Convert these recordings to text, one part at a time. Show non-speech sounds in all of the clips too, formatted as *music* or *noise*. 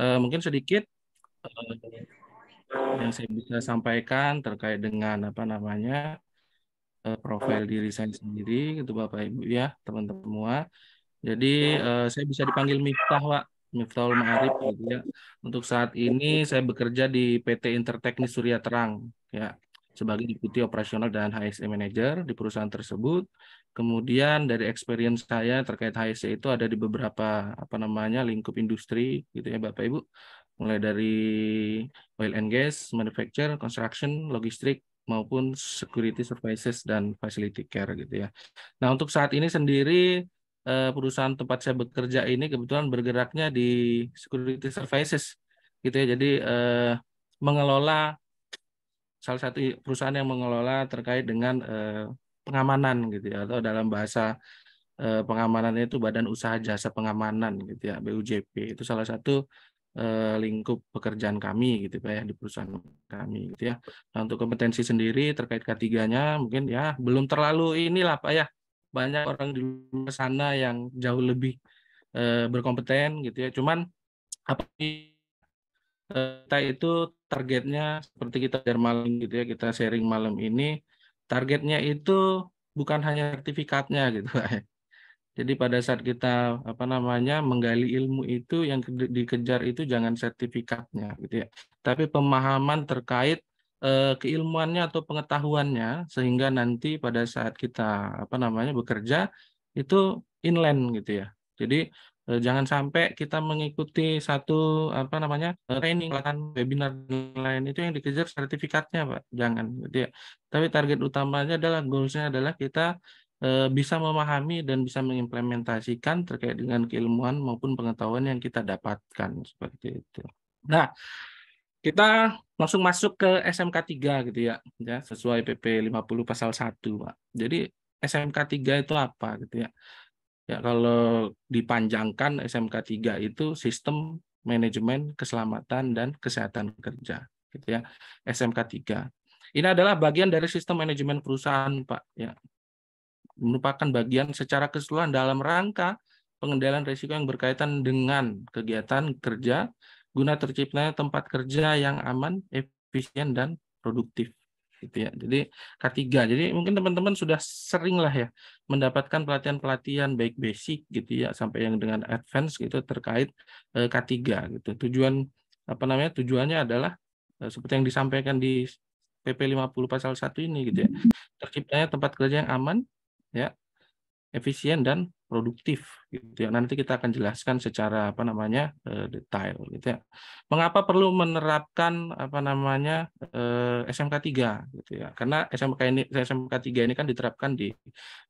Eh, mungkin sedikit eh, yang saya bisa sampaikan terkait dengan apa namanya eh, profil diri saya sendiri gitu Bapak Ibu ya teman-teman semua. Jadi saya bisa dipanggil Miftah Pak, Miftahul Ma'arif gitu ya. Untuk saat ini saya bekerja di PT Interteknik Surya Terang ya sebagai deputi operasional dan HSE manager di perusahaan tersebut. Kemudian dari experience saya terkait HSE itu ada di beberapa apa namanya lingkup industri gitu ya Bapak Ibu. Mulai dari oil and gas, manufacture, construction, logistik, maupun security services dan facility care gitu ya. Nah, untuk saat ini sendiri eh, perusahaan tempat saya bekerja ini kebetulan bergeraknya di security services gitu ya. Jadi eh, mengelola salah satu perusahaan yang mengelola terkait dengan eh, pengamanan gitu ya atau dalam bahasa eh, pengamanan itu Badan Usaha Jasa Pengamanan gitu ya BUJP itu salah satu eh, lingkup pekerjaan kami gitu Pak ya di perusahaan kami gitu ya. Nah, untuk kompetensi sendiri terkait ketiganya mungkin ya belum terlalu inilah Pak ya. Banyak orang di sana yang jauh lebih eh, berkompeten gitu ya. Cuman apa kita itu targetnya seperti kita share malam gitu ya kita sharing malam ini targetnya itu bukan hanya sertifikatnya gitu ya. *laughs* Jadi pada saat kita apa namanya menggali ilmu itu yang dikejar itu jangan sertifikatnya gitu ya. Tapi pemahaman terkait eh, keilmuannya atau pengetahuannya sehingga nanti pada saat kita apa namanya bekerja itu inline gitu ya. Jadi Eh, jangan sampai kita mengikuti satu apa namanya eh, training bahkan webinar lain itu yang dikejar sertifikatnya pak jangan gitu ya tapi target utamanya adalah goalsnya adalah kita eh, bisa memahami dan bisa mengimplementasikan terkait dengan keilmuan maupun pengetahuan yang kita dapatkan seperti itu nah kita langsung masuk ke SMK 3 gitu ya ya sesuai PP 50 pasal 1 pak jadi SMK 3 itu apa gitu ya Ya, kalau dipanjangkan SMK 3 itu sistem manajemen keselamatan dan kesehatan kerja, gitu ya. SMK 3. Ini adalah bagian dari sistem manajemen perusahaan, Pak, ya. Merupakan bagian secara keseluruhan dalam rangka pengendalian risiko yang berkaitan dengan kegiatan kerja guna terciptanya tempat kerja yang aman, efisien dan produktif gitu ya. Jadi K3. Jadi mungkin teman-teman sudah sering lah ya mendapatkan pelatihan-pelatihan baik basic gitu ya sampai yang dengan advance gitu terkait eh, K3 gitu. Tujuan apa namanya? Tujuannya adalah eh, seperti yang disampaikan di PP 50 pasal 1 ini gitu ya. Terciptanya tempat kerja yang aman ya, efisien dan produktif gitu ya. Nanti kita akan jelaskan secara apa namanya eh, detail gitu ya. Mengapa perlu menerapkan apa namanya eh, SMK 3 gitu ya. Karena SMK ini SMK 3 ini kan diterapkan di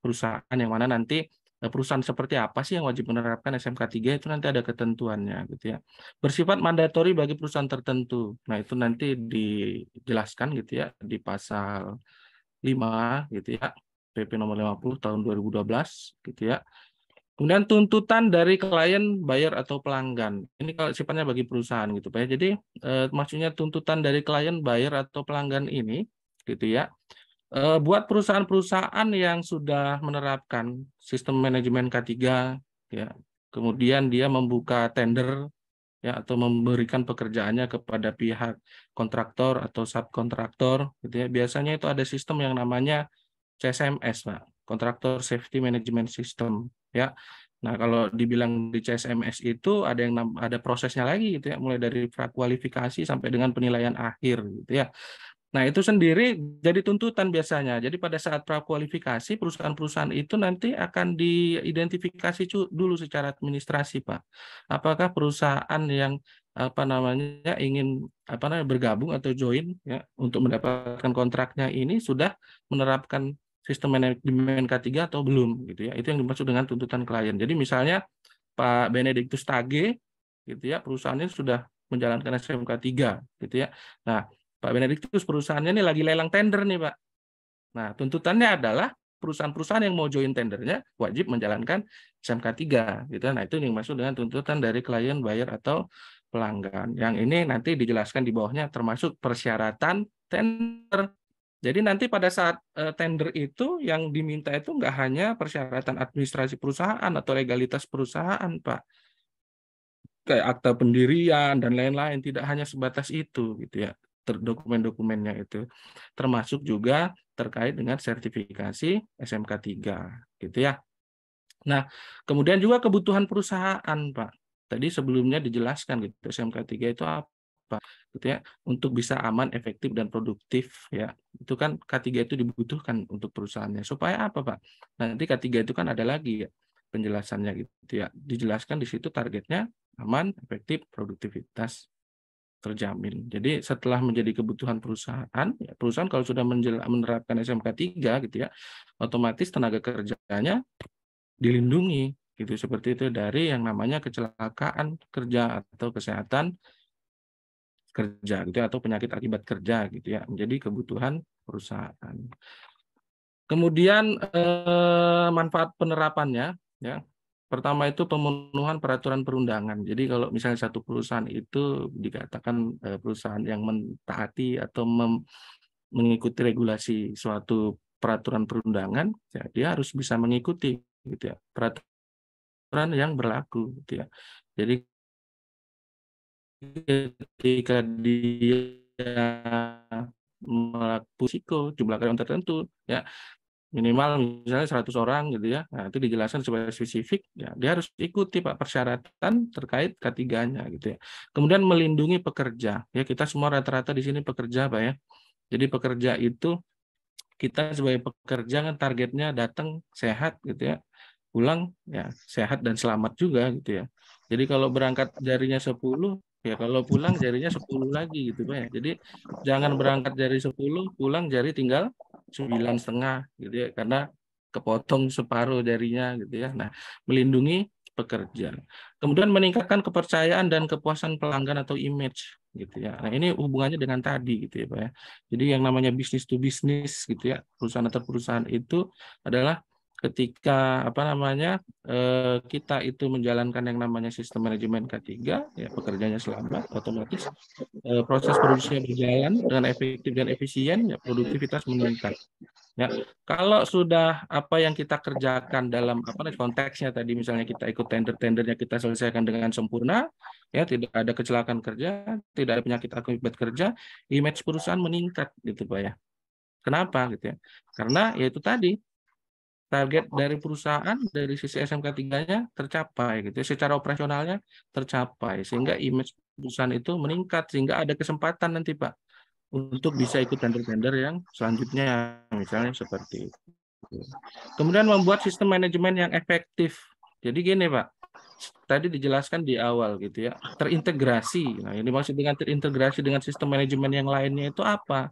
perusahaan yang mana nanti eh, perusahaan seperti apa sih yang wajib menerapkan SMK 3 itu nanti ada ketentuannya gitu ya. Bersifat mandatori bagi perusahaan tertentu. Nah, itu nanti dijelaskan gitu ya di pasal 5 gitu ya. PP nomor 50 tahun 2012 gitu ya. Kemudian tuntutan dari klien, buyer atau pelanggan. Ini kalau sifatnya bagi perusahaan gitu Pak. Ya. Jadi eh, maksudnya tuntutan dari klien, buyer atau pelanggan ini gitu ya. Eh, buat perusahaan-perusahaan yang sudah menerapkan sistem manajemen K3 ya. Kemudian dia membuka tender ya atau memberikan pekerjaannya kepada pihak kontraktor atau subkontraktor gitu ya. Biasanya itu ada sistem yang namanya CSMS, Pak. Kontraktor Safety Management System ya Nah, kalau dibilang di CSMS itu ada yang ada prosesnya lagi gitu ya, mulai dari prakualifikasi sampai dengan penilaian akhir gitu ya. Nah, itu sendiri jadi tuntutan biasanya. Jadi pada saat prakualifikasi perusahaan-perusahaan itu nanti akan diidentifikasi dulu secara administrasi, Pak. Apakah perusahaan yang apa namanya ingin apa namanya bergabung atau join ya untuk mendapatkan kontraknya ini sudah menerapkan sistem manajemen K3 atau belum gitu ya. Itu yang dimaksud dengan tuntutan klien. Jadi misalnya Pak Benediktus Tage gitu ya, perusahaannya sudah menjalankan SMK 3 gitu ya. Nah, Pak Benediktus perusahaannya ini lagi lelang tender nih, Pak. Nah, tuntutannya adalah perusahaan-perusahaan yang mau join tendernya wajib menjalankan SMK 3 gitu. Ya. Nah, itu yang dimaksud dengan tuntutan dari klien, buyer atau pelanggan. Yang ini nanti dijelaskan di bawahnya termasuk persyaratan tender jadi nanti pada saat eh, tender itu yang diminta itu nggak hanya persyaratan administrasi perusahaan atau legalitas perusahaan, Pak. Kayak akta pendirian dan lain-lain, tidak hanya sebatas itu gitu ya. Dokumen-dokumennya itu termasuk juga terkait dengan sertifikasi SMK 3 gitu ya. Nah, kemudian juga kebutuhan perusahaan, Pak. Tadi sebelumnya dijelaskan gitu SMK 3 itu apa? gitu ya untuk bisa aman efektif dan produktif ya itu kan K3 itu dibutuhkan untuk perusahaannya supaya apa Pak nah, nanti K3 itu kan ada lagi ya penjelasannya gitu ya dijelaskan di situ targetnya aman efektif produktivitas terjamin jadi setelah menjadi kebutuhan perusahaan ya perusahaan kalau sudah menerapkan SMK 3 gitu ya otomatis tenaga kerjanya dilindungi gitu seperti itu dari yang namanya kecelakaan kerja atau kesehatan kerja gitu ya, atau penyakit akibat kerja gitu ya menjadi kebutuhan perusahaan. Kemudian eh, manfaat penerapannya ya. Pertama itu pemenuhan peraturan perundangan. Jadi kalau misalnya satu perusahaan itu dikatakan eh, perusahaan yang mentaati atau mem mengikuti regulasi suatu peraturan perundangan, ya, dia harus bisa mengikuti gitu ya peraturan yang berlaku gitu ya. Jadi ketika dia melakukan risiko jumlah karyawan tertentu ya minimal misalnya 100 orang gitu ya. Nah, itu dijelaskan secara spesifik ya. Dia harus ikuti Pak persyaratan terkait ketiganya gitu ya. Kemudian melindungi pekerja. Ya, kita semua rata-rata di sini pekerja Pak ya. Jadi pekerja itu kita sebagai pekerja kan targetnya datang sehat gitu ya. Pulang ya sehat dan selamat juga gitu ya. Jadi kalau berangkat jarinya 10 Ya kalau pulang jarinya 10 lagi gitu Pak ya. Jadi jangan berangkat jari 10, pulang jari tinggal sembilan setengah gitu ya karena kepotong separuh jarinya gitu ya. Nah, melindungi pekerja. Kemudian meningkatkan kepercayaan dan kepuasan pelanggan atau image gitu ya. Nah, ini hubungannya dengan tadi gitu ya, Pak ya. Jadi yang namanya bisnis to bisnis gitu ya, perusahaan atau perusahaan itu adalah ketika apa namanya eh, kita itu menjalankan yang namanya sistem manajemen K3 ya pekerjanya selamat otomatis eh, proses produksinya berjalan dengan efektif dan efisien ya produktivitas meningkat ya kalau sudah apa yang kita kerjakan dalam apa konteksnya tadi misalnya kita ikut tender tendernya kita selesaikan dengan sempurna ya tidak ada kecelakaan kerja tidak ada penyakit akibat kerja image perusahaan meningkat gitu pak ya Kenapa gitu ya? Karena ya itu tadi target oh. dari perusahaan dari sisi SMK3-nya tercapai gitu. Ya. Secara operasionalnya tercapai sehingga oh. image perusahaan itu meningkat sehingga ada kesempatan nanti Pak untuk bisa oh. ikut tender-tender yang selanjutnya misalnya seperti itu. Kemudian membuat sistem manajemen yang efektif. Jadi gini Pak, tadi dijelaskan di awal gitu ya terintegrasi nah ini dimaksud dengan terintegrasi dengan sistem manajemen yang lainnya itu apa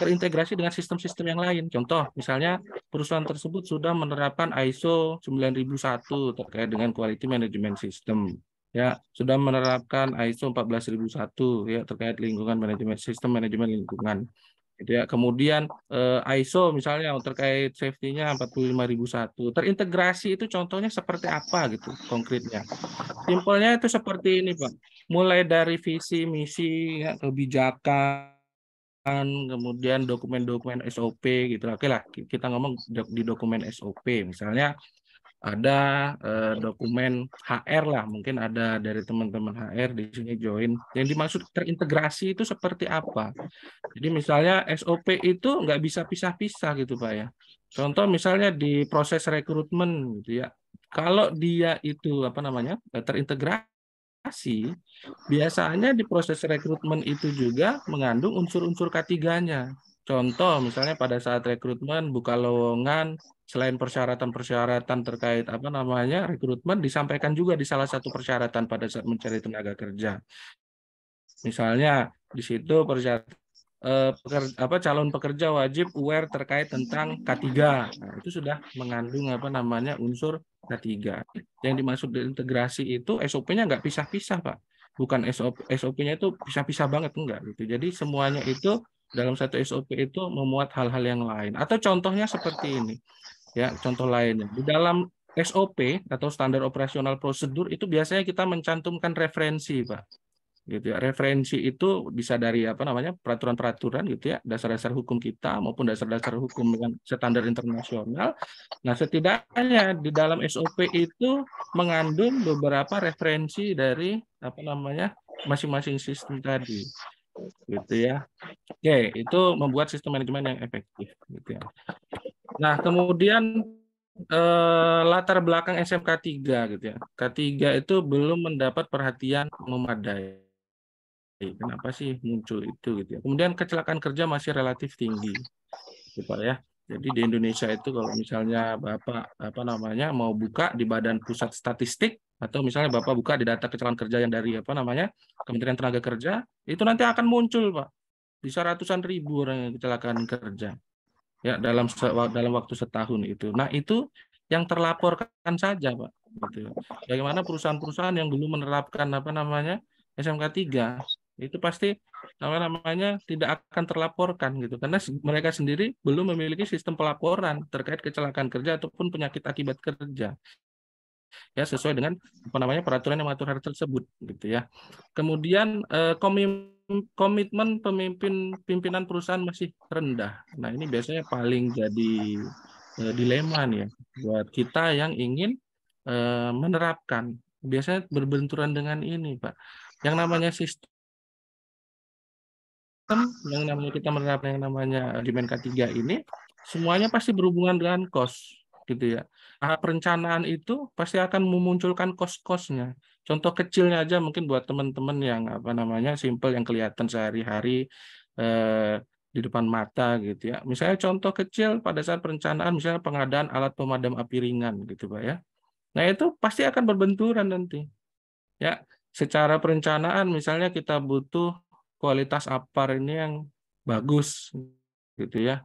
terintegrasi dengan sistem-sistem yang lain contoh misalnya perusahaan tersebut sudah menerapkan ISO 9001 terkait dengan quality management system ya sudah menerapkan ISO 14001 ya terkait lingkungan manajemen sistem manajemen lingkungan gitu ya. Kemudian eh, ISO misalnya yang terkait safety-nya 45001. Terintegrasi itu contohnya seperti apa gitu konkretnya. Simpelnya itu seperti ini, Pak. Mulai dari visi, misi, ya, kebijakan kemudian dokumen-dokumen SOP gitu oke lah kita ngomong di dokumen SOP misalnya ada eh, dokumen HR lah mungkin ada dari teman-teman HR di sini join yang dimaksud terintegrasi itu seperti apa jadi misalnya SOP itu nggak bisa pisah-pisah gitu pak ya contoh misalnya di proses rekrutmen gitu ya kalau dia itu apa namanya eh, terintegrasi biasanya di proses rekrutmen itu juga mengandung unsur-unsur Contoh misalnya pada saat rekrutmen buka lowongan selain persyaratan-persyaratan terkait apa namanya rekrutmen disampaikan juga di salah satu persyaratan pada saat mencari tenaga kerja. Misalnya di situ persyaratan eh, pekerja, apa calon pekerja wajib aware terkait tentang K3. Nah, itu sudah mengandung apa namanya unsur K3. Yang dimaksud di integrasi itu SOP-nya nggak pisah-pisah, Pak. Bukan SOP SOP-nya itu pisah-pisah banget enggak gitu. Jadi semuanya itu dalam satu SOP itu memuat hal-hal yang lain. Atau contohnya seperti ini. Ya, contoh lainnya. Di dalam SOP atau standar operasional prosedur itu biasanya kita mencantumkan referensi, Pak. Gitu ya. Referensi itu bisa dari apa namanya? peraturan-peraturan gitu ya, dasar-dasar hukum kita maupun dasar-dasar hukum dengan standar internasional. Nah, setidaknya di dalam SOP itu mengandung beberapa referensi dari apa namanya? masing-masing sistem tadi gitu ya. Oke, itu membuat sistem manajemen yang efektif gitu ya. Nah, kemudian eh, latar belakang SMK 3 gitu ya. K3 itu belum mendapat perhatian memadai. Kenapa sih muncul itu gitu ya. Kemudian kecelakaan kerja masih relatif tinggi. Gitu, ya. Jadi di Indonesia itu kalau misalnya Bapak apa namanya mau buka di Badan Pusat Statistik atau misalnya Bapak buka di data kecelakaan kerja yang dari apa namanya Kementerian Tenaga Kerja, itu nanti akan muncul, Pak. Bisa ratusan ribu orang yang kecelakaan kerja ya dalam dalam waktu setahun itu. Nah itu yang terlaporkan saja, Pak. Gitu. Ya. Bagaimana perusahaan-perusahaan yang dulu menerapkan apa namanya SMK 3 itu pasti apa namanya tidak akan terlaporkan gitu karena mereka sendiri belum memiliki sistem pelaporan terkait kecelakaan kerja ataupun penyakit akibat kerja ya sesuai dengan apa namanya peraturan yang mengatur hal tersebut gitu ya kemudian eh, komitmen komitmen pemimpin pimpinan perusahaan masih rendah. Nah, ini biasanya paling jadi uh, dilema nih ya buat kita yang ingin uh, menerapkan. Biasanya berbenturan dengan ini, Pak. Yang namanya sistem yang namanya kita menerapkan yang namanya demand K3 ini semuanya pasti berhubungan dengan cost gitu ya. Nah, perencanaan itu pasti akan memunculkan cost kosnya Contoh kecilnya aja mungkin buat teman-teman yang apa namanya simple yang kelihatan sehari-hari eh, di depan mata gitu ya. Misalnya contoh kecil pada saat perencanaan misalnya pengadaan alat pemadam api ringan gitu Pak ya. Nah, itu pasti akan berbenturan nanti. Ya, secara perencanaan misalnya kita butuh kualitas apar ini yang bagus gitu ya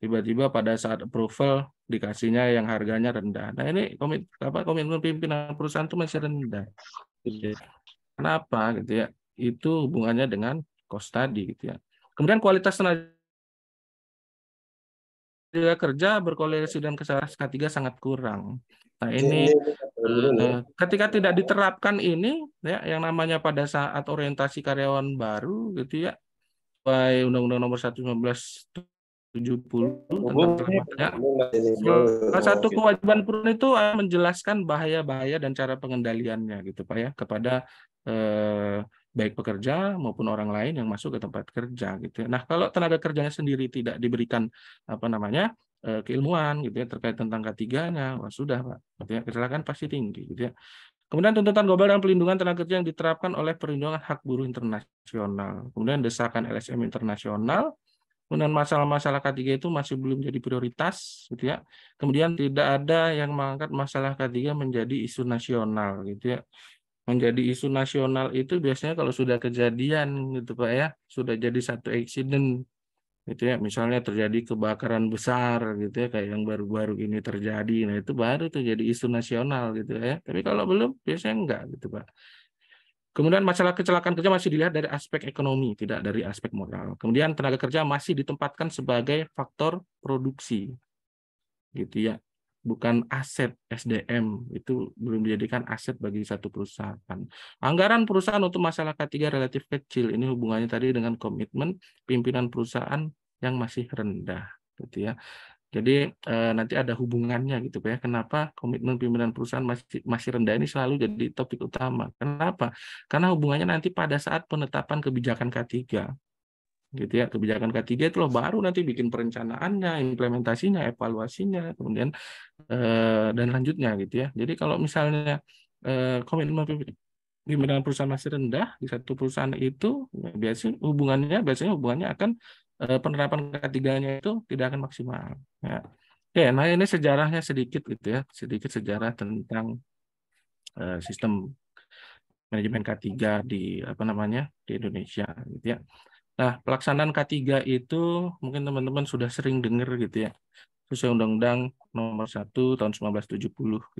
tiba-tiba pada saat approval dikasihnya yang harganya rendah. Nah ini komit apa komitmen pimpinan perusahaan itu masih rendah. Iya. Kenapa gitu ya? Itu hubungannya dengan cost tadi gitu ya. Kemudian kualitas tenaga kerja berkorelasi dan kesalahan ketiga 3 sangat kurang. Nah ini iya, iya, eh, ketika tidak diterapkan ini ya yang namanya pada saat orientasi karyawan baru gitu ya by Undang-Undang Nomor 119 70 tentang Salah satu kewajiban pun itu ah, menjelaskan bahaya-bahaya dan cara pengendaliannya gitu Pak ya kepada eh, baik pekerja maupun orang lain yang masuk ke tempat kerja gitu. Ya. Nah, kalau tenaga kerjanya sendiri tidak diberikan apa namanya eh, keilmuan gitu ya terkait tentang ketiganya, wah sudah Pak. Gitu ya, kecelakaan pasti tinggi gitu ya. Kemudian tuntutan global dan pelindungan tenaga kerja yang diterapkan oleh perlindungan hak buruh internasional. Kemudian desakan LSM internasional kemudian masalah-masalah ketiga itu masih belum jadi prioritas gitu ya. Kemudian tidak ada yang mengangkat masalah ketiga menjadi isu nasional gitu ya. Menjadi isu nasional itu biasanya kalau sudah kejadian gitu Pak ya, sudah jadi satu eksiden, gitu ya. Misalnya terjadi kebakaran besar gitu ya kayak yang baru-baru ini terjadi. Nah, itu baru tuh jadi isu nasional gitu ya. Tapi kalau belum biasanya enggak gitu Pak. Kemudian masalah kecelakaan kerja masih dilihat dari aspek ekonomi, tidak dari aspek moral. Kemudian tenaga kerja masih ditempatkan sebagai faktor produksi. Gitu ya. Bukan aset SDM, itu belum dijadikan aset bagi satu perusahaan. Anggaran perusahaan untuk masalah K3 relatif kecil. Ini hubungannya tadi dengan komitmen pimpinan perusahaan yang masih rendah gitu ya. Jadi eh, nanti ada hubungannya gitu ya. Kenapa komitmen pimpinan perusahaan masih masih rendah ini selalu jadi topik utama? Kenapa? Karena hubungannya nanti pada saat penetapan kebijakan K3 gitu ya kebijakan K3 itu loh baru nanti bikin perencanaannya, implementasinya, evaluasinya, kemudian eh, dan lanjutnya gitu ya. Jadi kalau misalnya eh, komitmen pimpinan perusahaan masih rendah di satu perusahaan itu ya biasanya hubungannya biasanya hubungannya akan Eh, penerapan ketiganya itu tidak akan maksimal. Ya. Oke, nah ini sejarahnya sedikit gitu ya, sedikit sejarah tentang uh, sistem manajemen K3 di apa namanya di Indonesia gitu ya. Nah, pelaksanaan K3 itu mungkin teman-teman sudah sering dengar gitu ya. Sesuai Undang-Undang Nomor 1 Tahun 1970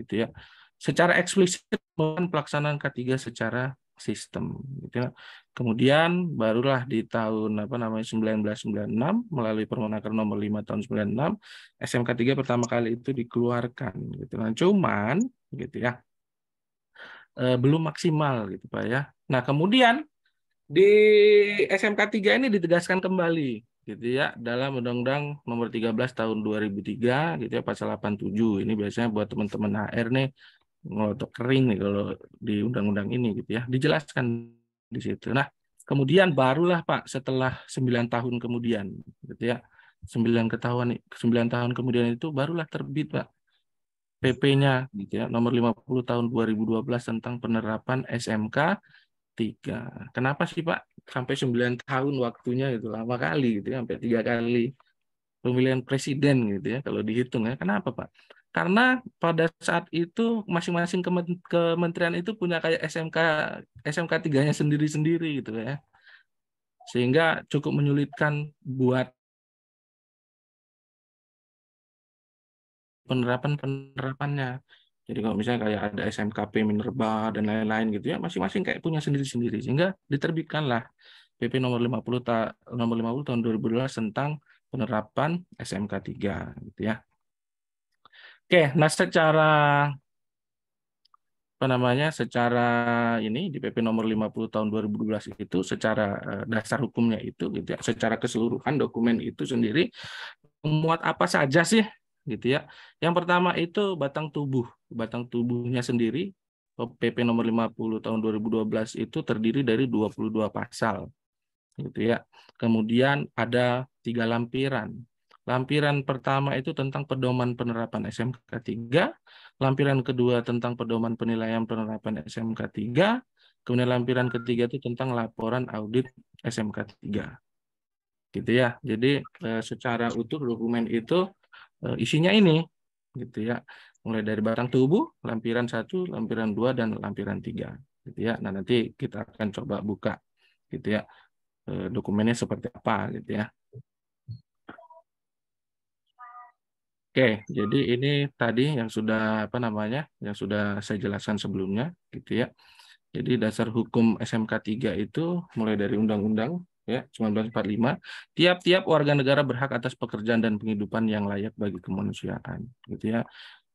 gitu ya. Secara eksplisit pelaksanaan K3 secara sistem gitu kan. Kemudian barulah di tahun apa namanya 1996 melalui Permenaker nomor 5 tahun 96 SMK 3 pertama kali itu dikeluarkan gitu. kan cuman gitu ya. Eh, belum maksimal gitu Pak ya. Nah, kemudian di SMK 3 ini ditegaskan kembali gitu ya dalam Undang-Undang Nomor 13 Tahun 2003 gitu ya Pasal 87 ini biasanya buat teman-teman HR nih ngelotok kering nih kalau di undang-undang ini gitu ya dijelaskan di situ nah kemudian barulah pak setelah sembilan tahun kemudian gitu ya sembilan ketahuan 9 tahun kemudian itu barulah terbit pak PP-nya gitu ya nomor 50 tahun 2012 tentang penerapan SMK 3. Kenapa sih Pak sampai 9 tahun waktunya itu lama kali gitu ya sampai tiga kali pemilihan presiden gitu ya kalau dihitung ya. Kenapa Pak? karena pada saat itu masing-masing kementerian itu punya kayak SMK SMK tiganya sendiri-sendiri gitu ya sehingga cukup menyulitkan buat penerapan penerapannya jadi kalau misalnya kayak ada SMKP Minerba dan lain-lain gitu ya masing-masing kayak punya sendiri-sendiri sehingga diterbitkanlah PP nomor 50 ta nomor 50 tahun 2012 tentang penerapan SMK 3 gitu ya Oke, nah secara apa namanya? Secara ini di PP nomor 50 tahun 2012 itu secara eh, dasar hukumnya itu gitu ya. Secara keseluruhan dokumen itu sendiri memuat apa saja sih gitu ya. Yang pertama itu batang tubuh. Batang tubuhnya sendiri PP nomor 50 tahun 2012 itu terdiri dari 22 pasal gitu ya. Kemudian ada tiga lampiran. Lampiran pertama itu tentang pedoman penerapan SMK 3, lampiran kedua tentang pedoman penilaian penerapan SMK 3, kemudian lampiran ketiga itu tentang laporan audit SMK 3. Gitu ya. Jadi eh, secara utuh dokumen itu eh, isinya ini gitu ya. Mulai dari batang tubuh, lampiran satu, lampiran dua dan lampiran tiga, gitu ya. Nah, nanti kita akan coba buka gitu ya eh, dokumennya seperti apa gitu ya. Oke, jadi ini tadi yang sudah apa namanya, yang sudah saya jelaskan sebelumnya, gitu ya. Jadi dasar hukum SMK 3 itu mulai dari undang-undang ya 1945, tiap-tiap warga negara berhak atas pekerjaan dan penghidupan yang layak bagi kemanusiaan, gitu ya.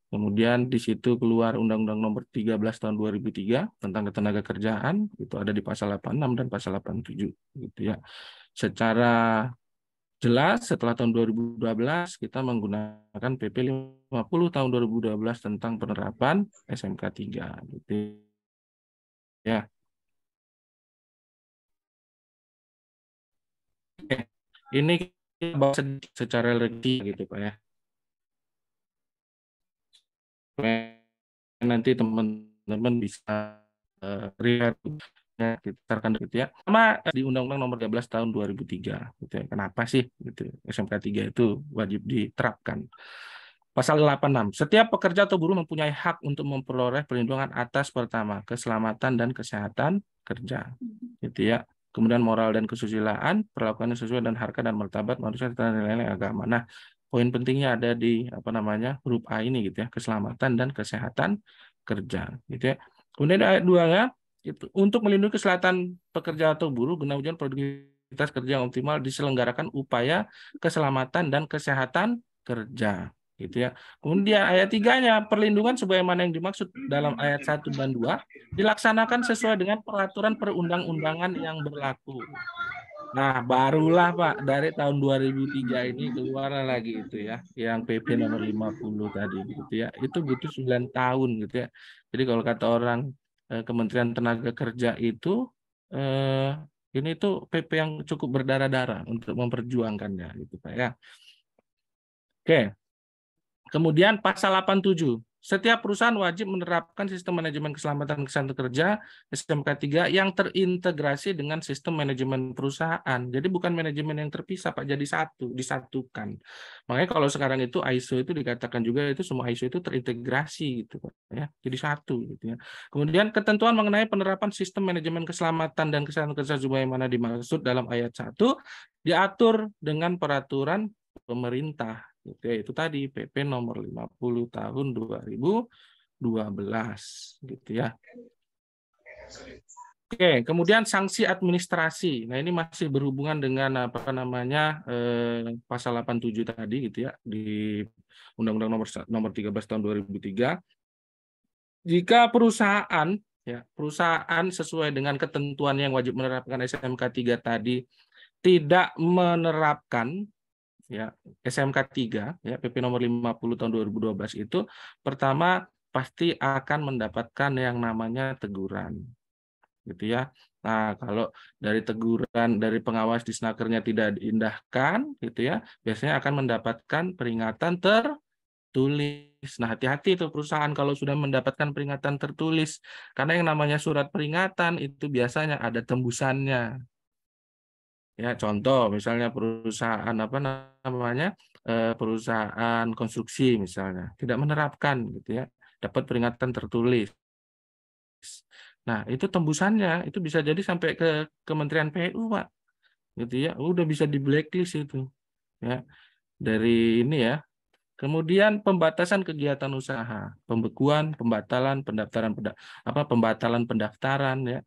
Kemudian di situ keluar Undang-Undang Nomor 13 Tahun 2003 tentang ketenaga kerjaan, itu ada di pasal 86 dan pasal 87, gitu ya. Secara jelas setelah tahun 2012 kita menggunakan PP 50 tahun 2012 tentang penerapan SMK 3 gitu. Ya. Ini kita bahas secara ringkas gitu Pak ya. Nanti teman-teman bisa uh, Ya, gitu, gitu ya. Sama eh, di Undang-Undang Nomor 13 Tahun 2003 gitu ya. Kenapa sih gitu ya, SMK 3 itu wajib diterapkan? Pasal 86. Setiap pekerja atau buruh mempunyai hak untuk memperoleh perlindungan atas pertama keselamatan dan kesehatan kerja. Mm-hmm. Gitu ya. Kemudian moral dan kesusilaan, perlakuan yang sesuai dan harga dan martabat manusia dan nilai-nilai agama. Nah, poin pentingnya ada di apa namanya huruf A ini gitu ya keselamatan dan kesehatan kerja gitu ya kemudian ayat dua ya itu untuk melindungi keselamatan pekerja atau buruh guna wujud produktivitas kerja yang optimal diselenggarakan upaya keselamatan dan kesehatan kerja gitu ya. Kemudian ayat tiganya perlindungan sebagaimana yang dimaksud dalam ayat 1 dan 2 dilaksanakan sesuai dengan peraturan perundang-undangan yang berlaku. Nah, barulah Pak dari tahun 2003 ini keluar lagi itu ya, yang PP nomor 50 tadi gitu ya. Itu butuh 9 tahun gitu ya. Jadi kalau kata orang Eh, Kementerian Tenaga Kerja itu eh, ini tuh PP yang cukup berdarah-darah untuk memperjuangkannya gitu Pak ya. Oke. Kemudian pasal 87 setiap perusahaan wajib menerapkan sistem manajemen keselamatan kesehatan kerja SMK 3 yang terintegrasi dengan sistem manajemen perusahaan. Jadi bukan manajemen yang terpisah Pak, jadi satu, disatukan. Makanya kalau sekarang itu ISO itu dikatakan juga itu semua ISO itu terintegrasi gitu ya. Jadi satu gitu ya. Kemudian ketentuan mengenai penerapan sistem manajemen keselamatan dan kesan kerja sebagaimana dimaksud dalam ayat 1 diatur dengan peraturan pemerintah itu tadi PP nomor 50 tahun 2012 gitu ya. Oke, kemudian sanksi administrasi. Nah, ini masih berhubungan dengan apa namanya eh, pasal 87 tadi gitu ya di Undang-Undang nomor nomor 13 tahun 2003. Jika perusahaan ya, perusahaan sesuai dengan ketentuan yang wajib menerapkan SMK 3 tadi tidak menerapkan ya SMK 3 ya PP nomor 50 tahun 2012 itu pertama pasti akan mendapatkan yang namanya teguran gitu ya Nah, kalau dari teguran dari pengawas di snakernya tidak diindahkan, gitu ya, biasanya akan mendapatkan peringatan tertulis. Nah, hati-hati itu perusahaan kalau sudah mendapatkan peringatan tertulis, karena yang namanya surat peringatan itu biasanya ada tembusannya, Ya, contoh misalnya perusahaan apa namanya? Eh, perusahaan konstruksi misalnya tidak menerapkan gitu ya, dapat peringatan tertulis. Nah, itu tembusannya itu bisa jadi sampai ke Kementerian PU, Pak. Gitu ya, udah bisa di blacklist itu. Ya. Dari ini ya, Kemudian pembatasan kegiatan usaha, pembekuan, pembatalan pendaftaran apa pembatalan pendaftaran ya.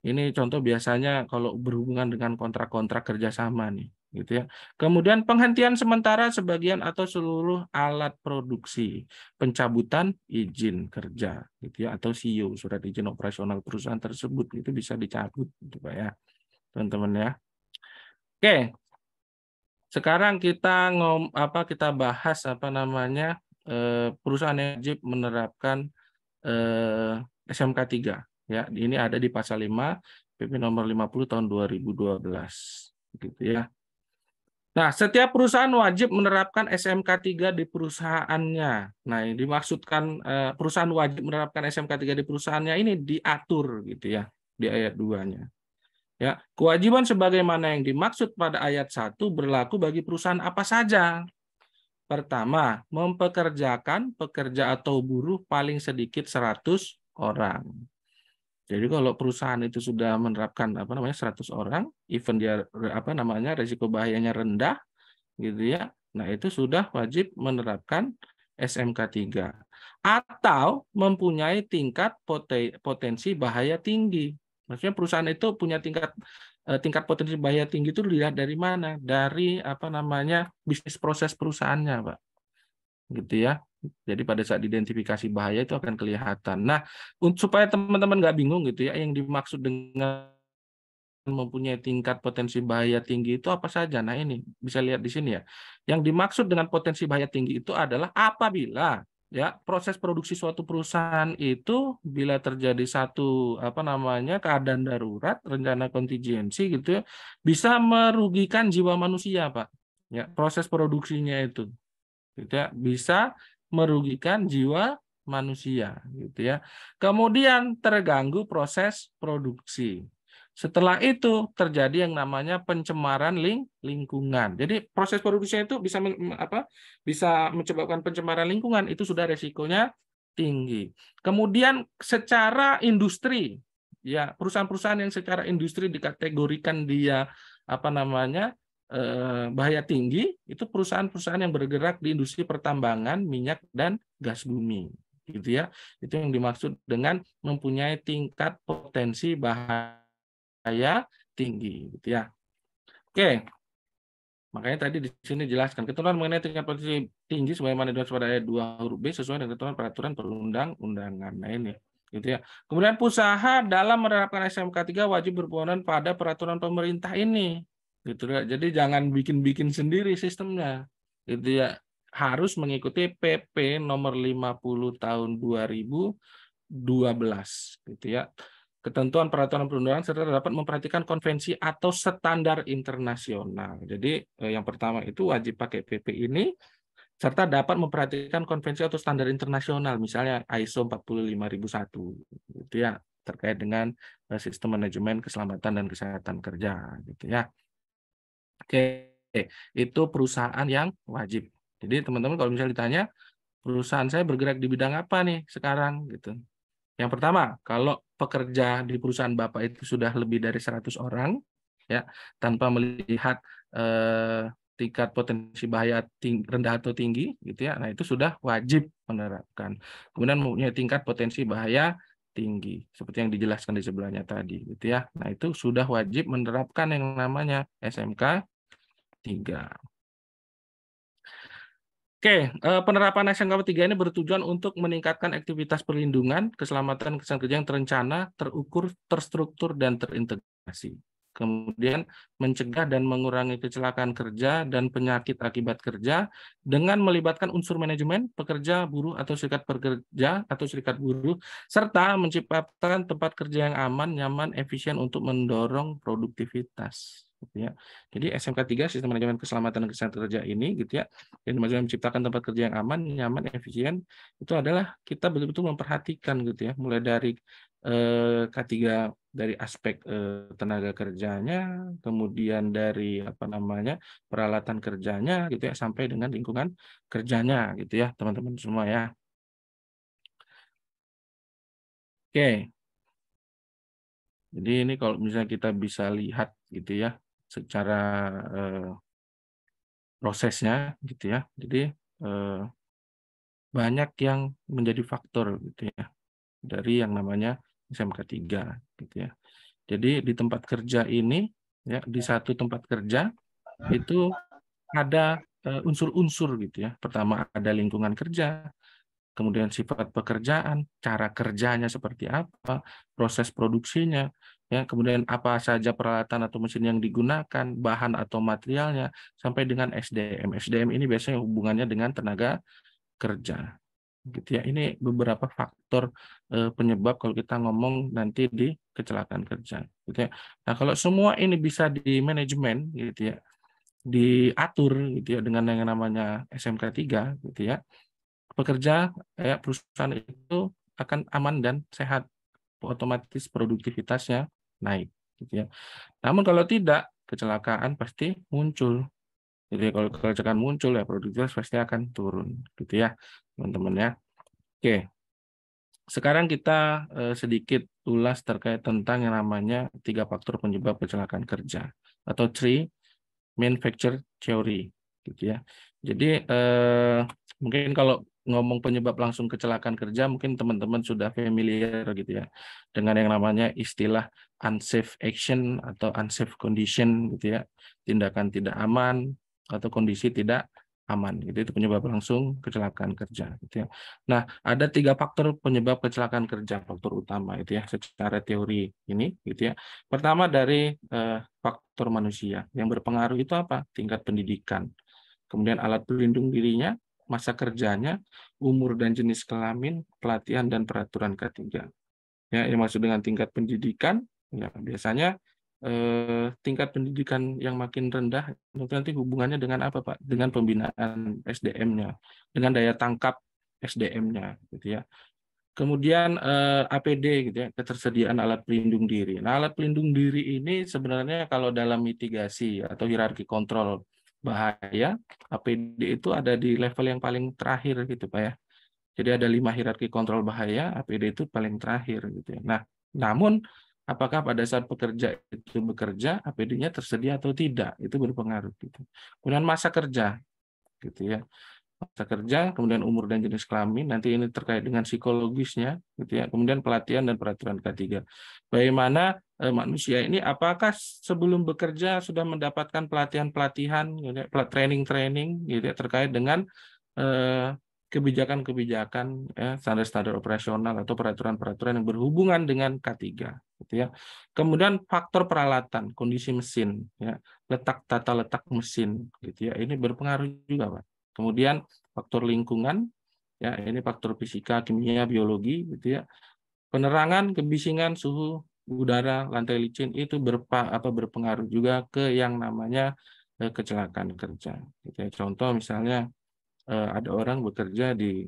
Ini contoh biasanya kalau berhubungan dengan kontrak-kontrak kerjasama nih, gitu ya. Kemudian penghentian sementara sebagian atau seluruh alat produksi, pencabutan izin kerja, gitu ya, atau CEO surat izin operasional perusahaan tersebut itu bisa dicabut, gitu pak ya, teman-teman ya. Oke, sekarang kita ngom apa kita bahas apa namanya eh, perusahaan yang wajib menerapkan eh, SMK 3 Ya, ini ada di pasal 5 PP nomor 50 tahun 2012. Gitu ya. Nah, setiap perusahaan wajib menerapkan SMK 3 di perusahaannya. Nah, yang dimaksudkan eh, perusahaan wajib menerapkan SMK 3 di perusahaannya ini diatur gitu ya di ayat 2-nya. Ya, kewajiban sebagaimana yang dimaksud pada ayat 1 berlaku bagi perusahaan apa saja. Pertama, mempekerjakan pekerja atau buruh paling sedikit 100 orang. Jadi kalau perusahaan itu sudah menerapkan apa namanya 100 orang, even dia apa namanya risiko bahayanya rendah gitu ya. Nah, itu sudah wajib menerapkan SMK 3 atau mempunyai tingkat potensi bahaya tinggi. Maksudnya perusahaan itu punya tingkat eh, tingkat potensi bahaya tinggi itu dilihat dari mana? Dari apa namanya? bisnis proses perusahaannya, Pak. Gitu ya. Jadi pada saat identifikasi bahaya itu akan kelihatan. Nah, supaya teman-teman nggak bingung gitu ya, yang dimaksud dengan mempunyai tingkat potensi bahaya tinggi itu apa saja? Nah, ini bisa lihat di sini ya. Yang dimaksud dengan potensi bahaya tinggi itu adalah apabila ya proses produksi suatu perusahaan itu bila terjadi satu apa namanya keadaan darurat, rencana kontingensi gitu ya, bisa merugikan jiwa manusia, Pak. Ya, proses produksinya itu. Gitu ya, bisa merugikan jiwa manusia gitu ya. Kemudian terganggu proses produksi. Setelah itu terjadi yang namanya pencemaran ling lingkungan. Jadi proses produksinya itu bisa apa? Bisa menyebabkan pencemaran lingkungan itu sudah resikonya tinggi. Kemudian secara industri ya perusahaan-perusahaan yang secara industri dikategorikan dia apa namanya Eh, bahaya tinggi itu perusahaan-perusahaan yang bergerak di industri pertambangan minyak dan gas bumi gitu ya itu yang dimaksud dengan mempunyai tingkat potensi bahaya tinggi gitu ya oke makanya tadi di sini jelaskan ketentuan mengenai tingkat potensi tinggi sebagaimana dimaksud pada ayat 2 huruf B sesuai dengan ketentuan peraturan perundang-undangan nah ini gitu ya. Kemudian usaha dalam menerapkan SMK 3 wajib berpedoman pada peraturan pemerintah ini gitu ya. Jadi jangan bikin-bikin sendiri sistemnya. itu ya. Harus mengikuti PP nomor 50 tahun 2012 gitu ya. Ketentuan peraturan perundangan serta dapat memperhatikan konvensi atau standar internasional. Jadi eh, yang pertama itu wajib pakai PP ini serta dapat memperhatikan konvensi atau standar internasional misalnya ISO 45001 gitu ya terkait dengan eh, sistem manajemen keselamatan dan kesehatan kerja gitu ya. Oke, itu perusahaan yang wajib. Jadi teman-teman kalau misalnya ditanya perusahaan saya bergerak di bidang apa nih sekarang gitu. Yang pertama, kalau pekerja di perusahaan Bapak itu sudah lebih dari 100 orang ya, tanpa melihat eh, tingkat potensi bahaya tinggi, rendah atau tinggi gitu ya. Nah, itu sudah wajib menerapkan. Kemudian mempunyai tingkat potensi bahaya tinggi seperti yang dijelaskan di sebelahnya tadi gitu ya. Nah, itu sudah wajib menerapkan yang namanya SMK 3. Oke, eh, penerapan action Cover 3 ini bertujuan untuk meningkatkan aktivitas perlindungan, keselamatan kesan kerja yang terencana, terukur, terstruktur, dan terintegrasi. Kemudian mencegah dan mengurangi kecelakaan kerja dan penyakit akibat kerja dengan melibatkan unsur manajemen, pekerja, buruh, atau serikat pekerja, atau serikat buruh, serta menciptakan tempat kerja yang aman, nyaman, efisien untuk mendorong produktivitas gitu ya. Jadi SMK 3 sistem manajemen keselamatan dan kesehatan kerja ini gitu ya yang dimaksudkan menciptakan tempat kerja yang aman, nyaman, efisien itu adalah kita betul-betul memperhatikan gitu ya mulai dari eh, K3 dari aspek eh, tenaga kerjanya, kemudian dari apa namanya peralatan kerjanya gitu ya sampai dengan lingkungan kerjanya gitu ya teman-teman semua ya. Oke. Jadi ini kalau misalnya kita bisa lihat gitu ya secara eh, prosesnya gitu ya. Jadi eh, banyak yang menjadi faktor gitu ya dari yang namanya SMK 3 gitu ya. Jadi di tempat kerja ini ya di satu tempat kerja itu ada eh, unsur-unsur gitu ya. Pertama ada lingkungan kerja, kemudian sifat pekerjaan, cara kerjanya seperti apa, proses produksinya, ya kemudian apa saja peralatan atau mesin yang digunakan, bahan atau materialnya, sampai dengan SDM. SDM ini biasanya hubungannya dengan tenaga kerja. Gitu ya. Ini beberapa faktor eh, penyebab kalau kita ngomong nanti di kecelakaan kerja. Gitu ya. Nah kalau semua ini bisa di manajemen, gitu ya, diatur gitu ya dengan yang namanya SMK 3 gitu ya pekerja ya, perusahaan itu akan aman dan sehat otomatis produktivitasnya naik gitu ya. Namun kalau tidak kecelakaan pasti muncul. Jadi kalau kecelakaan muncul ya produktivitas pasti akan turun gitu ya, teman-teman ya. Oke. Sekarang kita eh, sedikit ulas terkait tentang yang namanya tiga faktor penyebab kecelakaan kerja atau three manufacture theory gitu ya. Jadi eh, mungkin kalau ngomong penyebab langsung kecelakaan kerja mungkin teman-teman sudah familiar gitu ya dengan yang namanya istilah unsafe action atau unsafe condition gitu ya tindakan tidak aman atau kondisi tidak aman gitu itu penyebab langsung kecelakaan kerja gitu ya nah ada tiga faktor penyebab kecelakaan kerja faktor utama itu ya secara teori ini gitu ya pertama dari eh, faktor manusia yang berpengaruh itu apa tingkat pendidikan kemudian alat pelindung dirinya masa kerjanya, umur dan jenis kelamin, pelatihan dan peraturan ketiga. Ya, yang masuk dengan tingkat pendidikan, ya biasanya eh, tingkat pendidikan yang makin rendah nanti hubungannya dengan apa Pak? Dengan pembinaan SDM-nya, dengan daya tangkap SDM-nya, gitu ya. Kemudian eh, APD gitu ya, ketersediaan alat pelindung diri. Nah, alat pelindung diri ini sebenarnya kalau dalam mitigasi atau hierarki kontrol bahaya, APD itu ada di level yang paling terakhir gitu Pak ya. Jadi ada lima hierarki kontrol bahaya, APD itu paling terakhir gitu ya. Nah, namun apakah pada saat pekerja itu bekerja APD-nya tersedia atau tidak itu berpengaruh gitu. Kemudian masa kerja gitu ya masa kerja, kemudian umur dan jenis kelamin. Nanti ini terkait dengan psikologisnya, gitu ya. Kemudian pelatihan dan peraturan K3. Bagaimana eh, manusia ini apakah sebelum bekerja sudah mendapatkan pelatihan-pelatihan, gitu ya, training-training gitu ya, terkait dengan eh, kebijakan-kebijakan ya, standar-standar operasional atau peraturan-peraturan yang berhubungan dengan K3 gitu ya. Kemudian faktor peralatan, kondisi mesin ya, letak tata letak mesin gitu ya. Ini berpengaruh juga, Pak. Kemudian faktor lingkungan, ya ini faktor fisika, kimia, biologi, gitu ya. Penerangan, kebisingan, suhu udara, lantai licin itu berpa, apa, berpengaruh juga ke yang namanya eh, kecelakaan kerja. Gitu ya. Contoh misalnya eh, ada orang bekerja di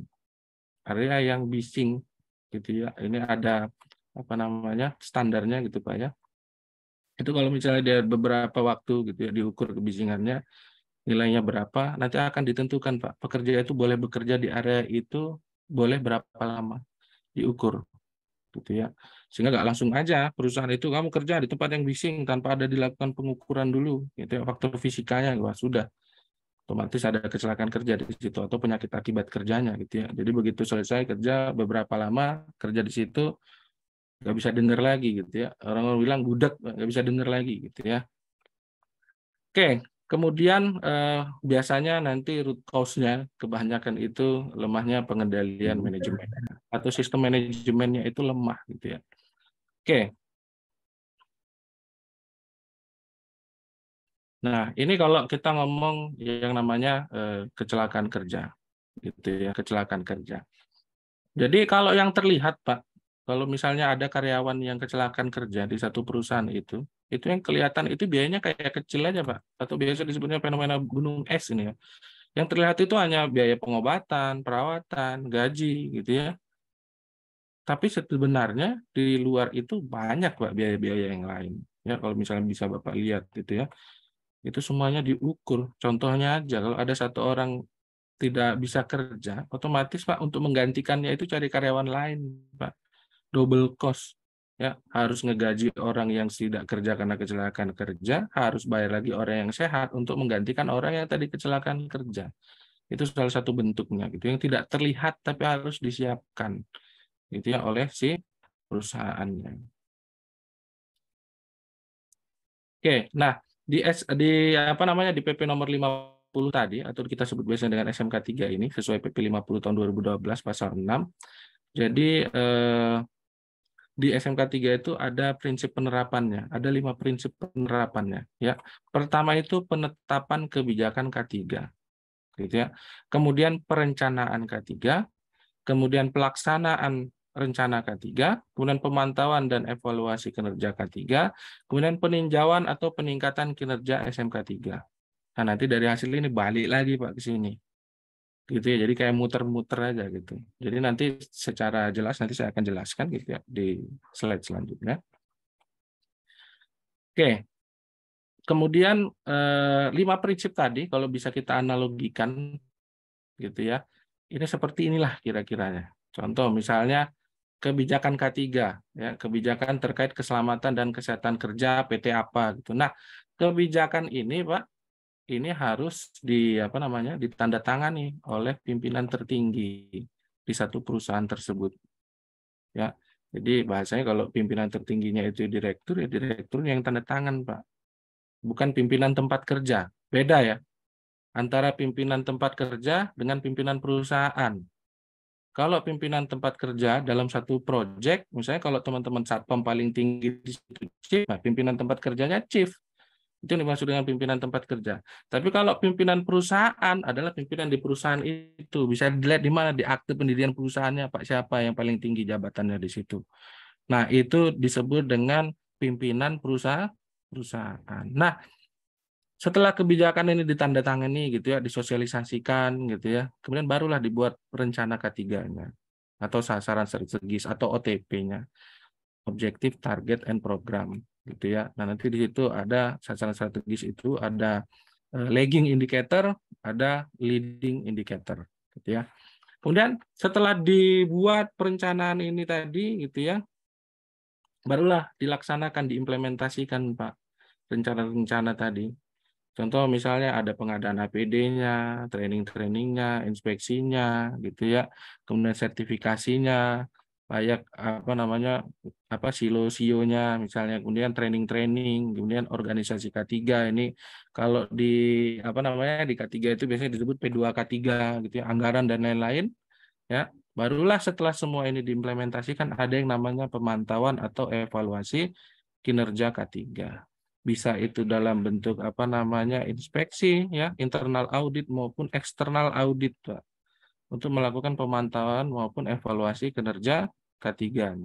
area yang bising, gitu ya. Ini ada apa namanya standarnya gitu pak ya. Itu kalau misalnya dia beberapa waktu gitu ya diukur kebisingannya, nilainya berapa, nanti akan ditentukan Pak. Pekerja itu boleh bekerja di area itu boleh berapa lama diukur, gitu ya. Sehingga nggak langsung aja perusahaan itu kamu kerja di tempat yang bising tanpa ada dilakukan pengukuran dulu, gitu ya. Faktor fisikanya, wah sudah otomatis ada kecelakaan kerja di situ atau penyakit akibat kerjanya gitu ya. Jadi begitu selesai kerja beberapa lama kerja di situ nggak bisa dengar lagi gitu ya. Orang, -orang bilang budak nggak bisa dengar lagi gitu ya. Oke, Kemudian eh, biasanya nanti root cause-nya kebanyakan itu lemahnya pengendalian hmm. manajemen atau sistem manajemennya itu lemah gitu ya. Oke. Nah, ini kalau kita ngomong yang namanya eh, kecelakaan kerja gitu ya, kecelakaan kerja. Jadi kalau yang terlihat Pak kalau misalnya ada karyawan yang kecelakaan kerja di satu perusahaan itu, itu yang kelihatan itu biayanya kayak kecil aja Pak, atau biasa disebutnya fenomena gunung es ini ya. Yang terlihat itu hanya biaya pengobatan, perawatan, gaji gitu ya. Tapi sebenarnya di luar itu banyak Pak biaya-biaya yang lain. Ya kalau misalnya bisa Bapak lihat gitu ya. Itu semuanya diukur. Contohnya aja kalau ada satu orang tidak bisa kerja, otomatis Pak untuk menggantikannya itu cari karyawan lain, Pak double cost ya harus ngegaji orang yang tidak kerja karena kecelakaan kerja harus bayar lagi orang yang sehat untuk menggantikan orang yang tadi kecelakaan kerja itu salah satu bentuknya gitu yang tidak terlihat tapi harus disiapkan gitu ya oleh si perusahaannya oke nah di S, di apa namanya di PP nomor 50 tadi atau kita sebut biasanya dengan SMK 3 ini sesuai PP 50 tahun 2012 pasal 6. Jadi eh, di SMK 3 itu ada prinsip penerapannya, ada lima prinsip penerapannya. Ya, pertama itu penetapan kebijakan K3, gitu ya. Kemudian perencanaan K3, kemudian pelaksanaan rencana K3, kemudian pemantauan dan evaluasi kinerja K3, kemudian peninjauan atau peningkatan kinerja SMK 3. Nah, nanti dari hasil ini balik lagi Pak ke sini gitu ya jadi kayak muter-muter aja gitu jadi nanti secara jelas nanti saya akan jelaskan gitu ya di slide selanjutnya oke kemudian eh, lima prinsip tadi kalau bisa kita analogikan gitu ya ini seperti inilah kira-kiranya contoh misalnya kebijakan K3 ya kebijakan terkait keselamatan dan kesehatan kerja PT apa gitu nah kebijakan ini Pak ini harus di apa namanya ditandatangani oleh pimpinan tertinggi di satu perusahaan tersebut. Ya, jadi bahasanya kalau pimpinan tertingginya itu direktur ya direktur yang tanda tangan pak, bukan pimpinan tempat kerja. Beda ya antara pimpinan tempat kerja dengan pimpinan perusahaan. Kalau pimpinan tempat kerja dalam satu proyek, misalnya kalau teman-teman satpam paling tinggi di situ chief, nah pimpinan tempat kerjanya chief. Itu yang dimaksud dengan pimpinan tempat kerja. Tapi kalau pimpinan perusahaan adalah pimpinan di perusahaan itu. Bisa dilihat di mana di akte pendirian perusahaannya, Pak siapa yang paling tinggi jabatannya di situ. Nah, itu disebut dengan pimpinan perusahaan perusahaan. Nah, setelah kebijakan ini ditandatangani gitu ya, disosialisasikan gitu ya. Kemudian barulah dibuat rencana ketiganya atau sasaran strategis atau OTP-nya. Objektif, target, and program gitu ya. Nah nanti di situ ada sasaran strategis itu ada eh, lagging indicator, ada leading indicator, gitu ya. Kemudian setelah dibuat perencanaan ini tadi, gitu ya, barulah dilaksanakan, diimplementasikan pak rencana-rencana tadi. Contoh misalnya ada pengadaan APD-nya, training-trainingnya, inspeksinya, gitu ya, kemudian sertifikasinya, layak apa namanya apa silo sionya misalnya kemudian training training kemudian organisasi K3 ini kalau di apa namanya di K3 itu biasanya disebut P2K3 gitu ya anggaran dan lain-lain ya barulah setelah semua ini diimplementasikan ada yang namanya pemantauan atau evaluasi kinerja K3 bisa itu dalam bentuk apa namanya inspeksi ya internal audit maupun eksternal audit untuk melakukan pemantauan maupun evaluasi kinerja k 3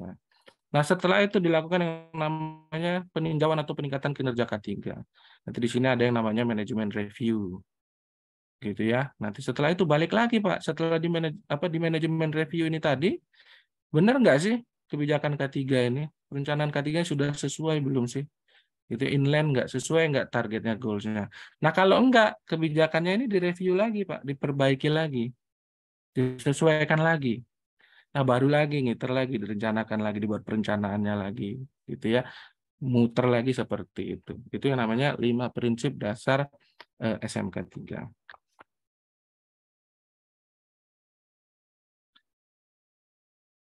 Nah, setelah itu dilakukan yang namanya peninjauan atau peningkatan kinerja K3. Nanti di sini ada yang namanya manajemen review. Gitu ya. Nanti setelah itu balik lagi, Pak. Setelah di manaj apa di manajemen review ini tadi, benar nggak sih kebijakan K3 ini? Perencanaan K3 sudah sesuai belum sih? Itu inline nggak sesuai nggak targetnya goalsnya. Nah kalau enggak kebijakannya ini direview lagi pak, diperbaiki lagi, disesuaikan lagi Nah, baru lagi ngiter lagi, direncanakan lagi, dibuat perencanaannya lagi, gitu ya. Muter lagi seperti itu. Itu yang namanya lima prinsip dasar eh, SMK 3.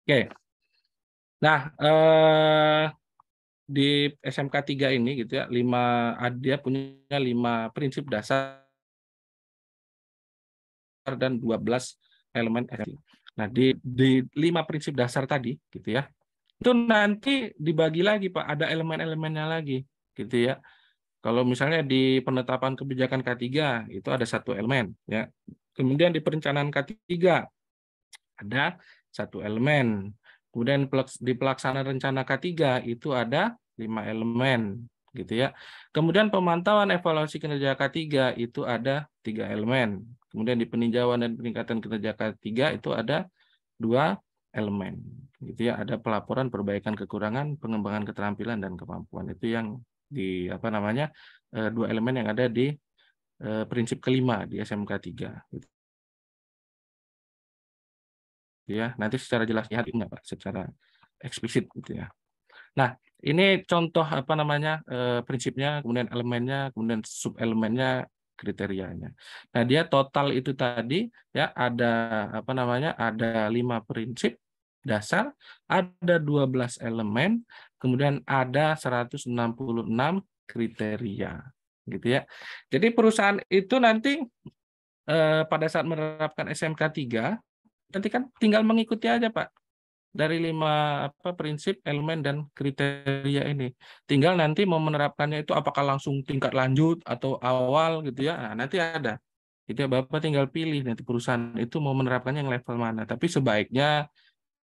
Oke. Nah, eh, di SMK 3 ini gitu ya, lima ada punya lima prinsip dasar dan 12 elemen SMK Nah, di, di lima prinsip dasar tadi, gitu ya, itu nanti dibagi lagi, Pak. Ada elemen-elemennya lagi, gitu ya. Kalau misalnya di penetapan kebijakan K3, itu ada satu elemen, ya. Kemudian di perencanaan K3, ada satu elemen. Kemudian di pelaksanaan rencana K3, itu ada lima elemen, gitu ya. Kemudian pemantauan evaluasi kinerja K3, itu ada tiga elemen, Kemudian di peninjauan dan peningkatan kinerja K3 itu ada dua elemen. Gitu ya, ada pelaporan perbaikan kekurangan, pengembangan keterampilan dan kemampuan. Itu yang di apa namanya? Eh, dua elemen yang ada di eh, prinsip kelima di SMK 3 gitu. gitu. Ya, nanti secara jelas ya Pak, secara eksplisit gitu ya. Nah, ini contoh apa namanya? Eh, prinsipnya, kemudian elemennya, kemudian sub elemennya kriterianya. Nah, dia total itu tadi ya ada apa namanya? ada lima prinsip dasar, ada 12 elemen, kemudian ada 166 kriteria gitu ya. Jadi perusahaan itu nanti eh, pada saat menerapkan SMK 3 nanti kan tinggal mengikuti aja, Pak dari lima apa prinsip elemen dan kriteria ini tinggal nanti mau menerapkannya itu apakah langsung tingkat lanjut atau awal gitu ya nah, nanti ada itu ya bapak tinggal pilih nanti perusahaan itu mau menerapkannya yang level mana tapi sebaiknya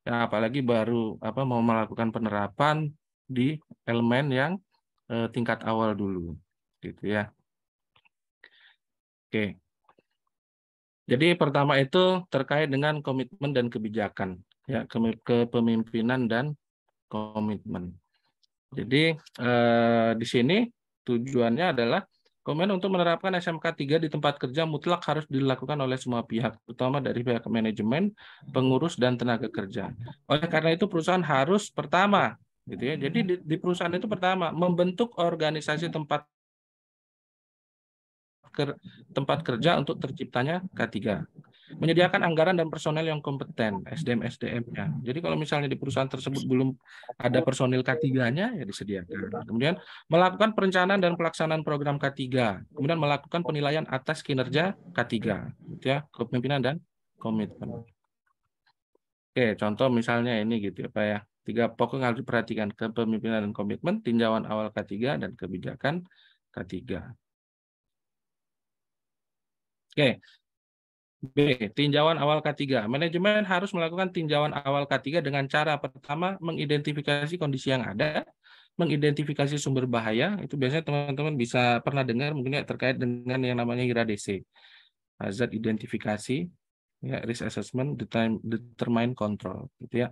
ya apalagi baru apa mau melakukan penerapan di elemen yang eh, tingkat awal dulu gitu ya oke jadi pertama itu terkait dengan komitmen dan kebijakan ya kepemimpinan dan komitmen. Jadi eh, di sini tujuannya adalah komen untuk menerapkan SMK 3 di tempat kerja mutlak harus dilakukan oleh semua pihak, terutama dari pihak manajemen, pengurus dan tenaga kerja. Oleh karena itu perusahaan harus pertama gitu ya. Jadi di, di perusahaan itu pertama membentuk organisasi tempat tempat kerja untuk terciptanya K3 menyediakan anggaran dan personel yang kompeten SDM SDM-nya. Jadi kalau misalnya di perusahaan tersebut belum ada personil K3-nya ya disediakan. Kemudian melakukan perencanaan dan pelaksanaan program K3, kemudian melakukan penilaian atas kinerja K3, gitu ya, kepemimpinan dan komitmen. Oke, contoh misalnya ini gitu ya, Pak ya. Tiga pokok yang harus diperhatikan kepemimpinan dan komitmen, tinjauan awal K3 dan kebijakan K3. Oke, B. Tinjauan awal K3. Manajemen harus melakukan tinjauan awal K3 dengan cara pertama mengidentifikasi kondisi yang ada, mengidentifikasi sumber bahaya. Itu biasanya teman-teman bisa pernah dengar mungkin ya terkait dengan yang namanya IRADC. Hazard nah, identifikasi, ya, risk assessment, determine control, gitu ya.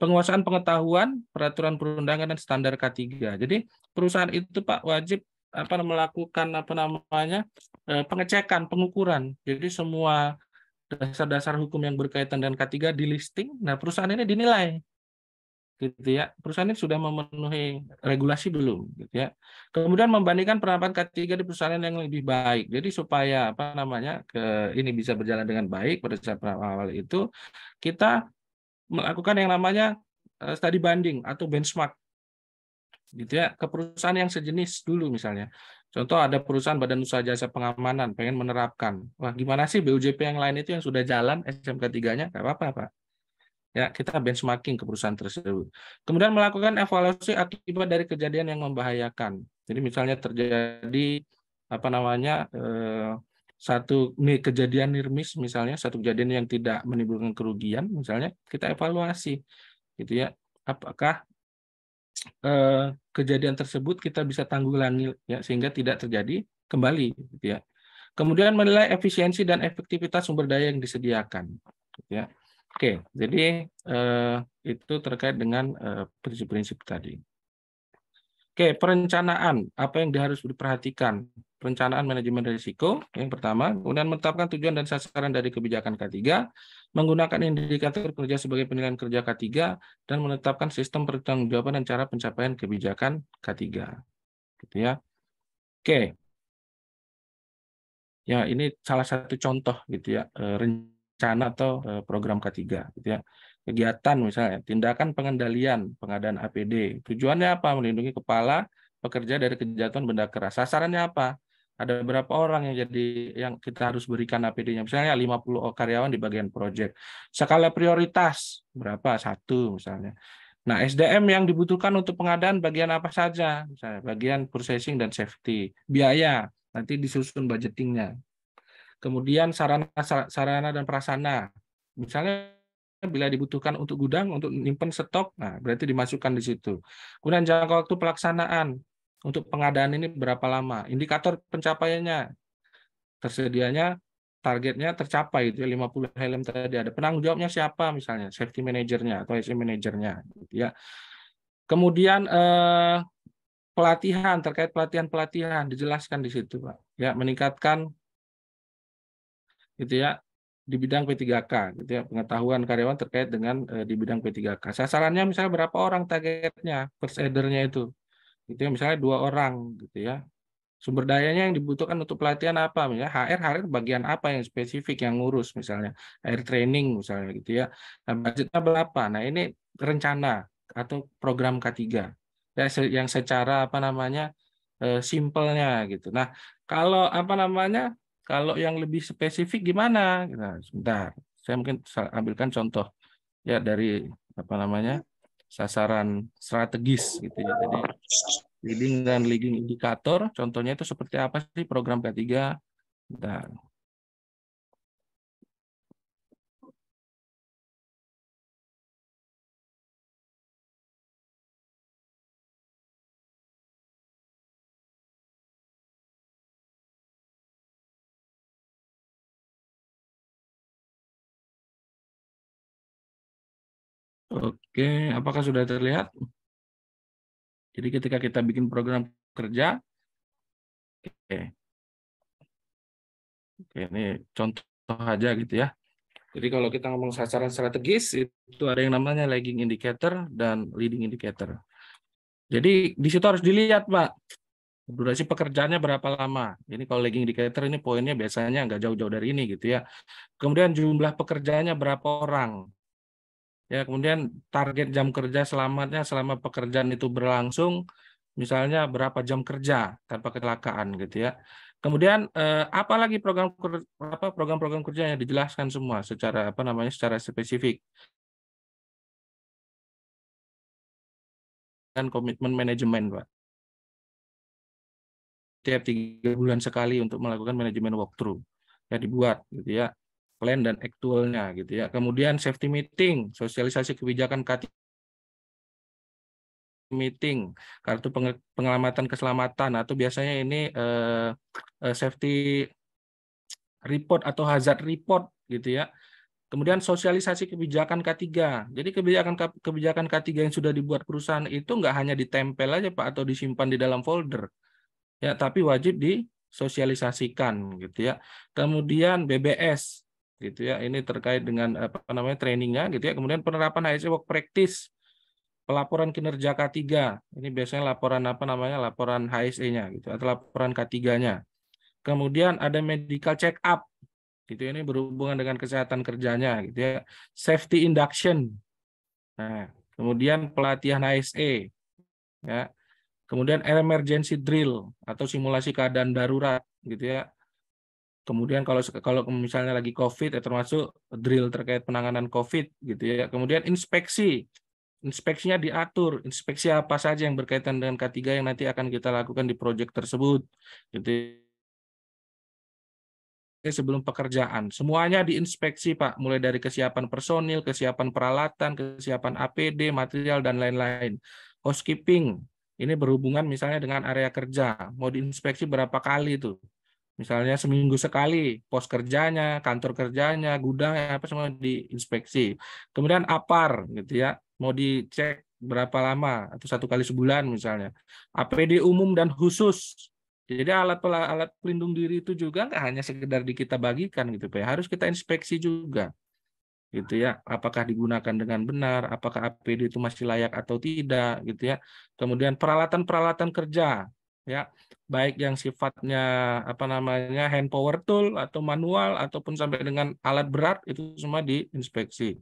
Penguasaan pengetahuan, peraturan perundangan dan standar K3. Jadi perusahaan itu Pak wajib apa melakukan apa namanya eh, pengecekan pengukuran jadi semua dasar-dasar hukum yang berkaitan dan K3 di listing. Nah, perusahaan ini dinilai. Gitu ya. Perusahaan ini sudah memenuhi regulasi belum, gitu ya. Kemudian membandingkan penerapan K3 di perusahaan yang lebih baik. Jadi supaya apa namanya? ke ini bisa berjalan dengan baik pada saat awal itu kita melakukan yang namanya eh, study banding atau benchmark gitu ya ke perusahaan yang sejenis dulu misalnya Contoh ada perusahaan badan usaha jasa pengamanan pengen menerapkan. Wah, gimana sih BUJP yang lain itu yang sudah jalan SMK 3-nya? Enggak apa-apa, Pak. Ya, kita benchmarking ke perusahaan tersebut. Kemudian melakukan evaluasi akibat dari kejadian yang membahayakan. Jadi misalnya terjadi apa namanya eh, satu nih kejadian nirmis misalnya satu kejadian yang tidak menimbulkan kerugian misalnya kita evaluasi gitu ya apakah Eh, kejadian tersebut kita bisa tanggulangi ya sehingga tidak terjadi kembali gitu ya. Kemudian menilai efisiensi dan efektivitas sumber daya yang disediakan gitu ya. Oke, jadi eh, itu terkait dengan eh, prinsip-prinsip eh, tadi. Oke, perencanaan apa yang harus diperhatikan perencanaan manajemen risiko yang pertama, kemudian menetapkan tujuan dan sasaran dari kebijakan K3, menggunakan indikator kerja sebagai penilaian kerja K3, dan menetapkan sistem pertanggungjawaban dan cara pencapaian kebijakan K3. Gitu ya. Oke. Ya, ini salah satu contoh gitu ya, eh, rencana atau eh, program K3 gitu ya kegiatan misalnya, tindakan pengendalian pengadaan APD. Tujuannya apa? Melindungi kepala pekerja dari kejatuhan benda keras. Sasarannya apa? ada berapa orang yang jadi yang kita harus berikan APD-nya misalnya 50 karyawan di bagian proyek skala prioritas berapa satu misalnya nah SDM yang dibutuhkan untuk pengadaan bagian apa saja misalnya bagian processing dan safety biaya nanti disusun budgetingnya kemudian sarana sarana dan prasana misalnya bila dibutuhkan untuk gudang untuk nyimpen stok nah berarti dimasukkan di situ kemudian jangka waktu pelaksanaan untuk pengadaan ini berapa lama? Indikator pencapaiannya. Tersedianya targetnya tercapai itu 50 ya, helm tadi ada penanggung jawabnya siapa misalnya safety manajernya atau SE manajernya gitu ya kemudian eh, pelatihan terkait pelatihan pelatihan dijelaskan di situ pak ya meningkatkan gitu ya di bidang P3K gitu ya pengetahuan karyawan terkait dengan eh, di bidang P3K sasarannya misalnya berapa orang targetnya persedernya itu gitu ya misalnya dua orang gitu ya sumber dayanya yang dibutuhkan untuk pelatihan apa misalnya HR HR bagian apa yang spesifik yang ngurus misalnya HR training misalnya gitu ya nah, budgetnya berapa nah ini rencana atau program K3 ya yang secara apa namanya eh, simpelnya gitu nah kalau apa namanya kalau yang lebih spesifik gimana nah, sebentar saya mungkin ambilkan contoh ya dari apa namanya sasaran strategis gitu ya. Jadi leading dan leading indikator contohnya itu seperti apa sih program K3 dan Oke, apakah sudah terlihat? Jadi ketika kita bikin program kerja, oke, oke ini contoh aja gitu ya. Jadi kalau kita ngomong sasaran strategis, itu ada yang namanya lagging indicator dan leading indicator. Jadi di situ harus dilihat, Pak. Durasi pekerjaannya berapa lama. Ini kalau lagging indicator ini poinnya biasanya nggak jauh-jauh dari ini gitu ya. Kemudian jumlah pekerjaannya berapa orang ya kemudian target jam kerja selamatnya selama pekerjaan itu berlangsung misalnya berapa jam kerja tanpa kecelakaan gitu ya kemudian eh, apalagi program apa program-program kerja yang dijelaskan semua secara apa namanya secara spesifik dan komitmen manajemen pak tiap tiga bulan sekali untuk melakukan manajemen walkthrough ya dibuat gitu ya plan dan aktualnya gitu ya. Kemudian safety meeting, sosialisasi kebijakan K3 meeting, kartu pengelamatan keselamatan atau nah, biasanya ini uh, safety report atau hazard report gitu ya. Kemudian sosialisasi kebijakan K3. Jadi kebijakan kebijakan K3 yang sudah dibuat perusahaan itu nggak hanya ditempel aja Pak atau disimpan di dalam folder. Ya, tapi wajib disosialisasikan gitu ya. Kemudian BBS gitu ya. Ini terkait dengan apa namanya trainingnya gitu ya. Kemudian penerapan HSE work practice, pelaporan kinerja K3. Ini biasanya laporan apa namanya? Laporan HSE-nya gitu atau laporan K3-nya. Kemudian ada medical check up. Gitu ya. ini berhubungan dengan kesehatan kerjanya gitu ya. Safety induction. Nah, kemudian pelatihan HSE. Ya. Kemudian emergency drill atau simulasi keadaan darurat gitu ya Kemudian kalau kalau misalnya lagi COVID ya termasuk drill terkait penanganan COVID gitu ya. Kemudian inspeksi. Inspeksinya diatur, inspeksi apa saja yang berkaitan dengan K3 yang nanti akan kita lakukan di proyek tersebut gitu. Ya. Sebelum pekerjaan, semuanya diinspeksi Pak, mulai dari kesiapan personil, kesiapan peralatan, kesiapan APD, material dan lain-lain. Housekeeping, ini berhubungan misalnya dengan area kerja, mau diinspeksi berapa kali itu Misalnya seminggu sekali pos kerjanya, kantor kerjanya, gudang apa semua diinspeksi. Kemudian APAR gitu ya, mau dicek berapa lama atau satu kali sebulan misalnya. APD umum dan khusus. Jadi alat alat pelindung diri itu juga nggak hanya sekedar di kita bagikan gitu Pak, ya. harus kita inspeksi juga gitu ya apakah digunakan dengan benar apakah APD itu masih layak atau tidak gitu ya kemudian peralatan peralatan kerja ya baik yang sifatnya apa namanya hand power tool atau manual ataupun sampai dengan alat berat itu semua diinspeksi.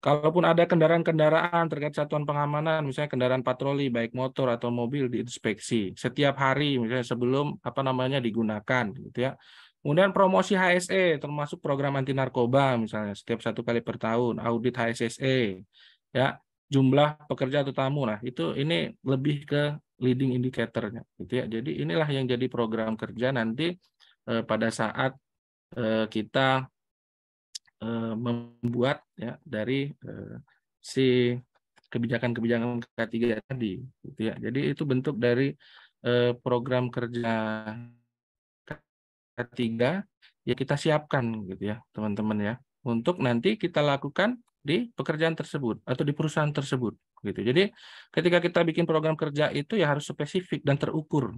Kalaupun ada kendaraan-kendaraan terkait satuan pengamanan, misalnya kendaraan patroli baik motor atau mobil diinspeksi setiap hari misalnya sebelum apa namanya digunakan gitu ya. Kemudian promosi HSE termasuk program anti narkoba misalnya setiap satu kali per tahun audit HSE ya jumlah pekerja atau tamu nah itu ini lebih ke leading indicator-nya gitu ya. Jadi inilah yang jadi program kerja nanti eh, pada saat eh, kita eh, membuat ya dari si kebijakan-kebijakan K3 tadi gitu ya. Jadi itu bentuk dari program kerja K3 ya kita siapkan gitu ya, teman-teman ya, untuk nanti kita lakukan di pekerjaan tersebut atau di perusahaan tersebut gitu. Jadi ketika kita bikin program kerja itu ya harus spesifik dan terukur.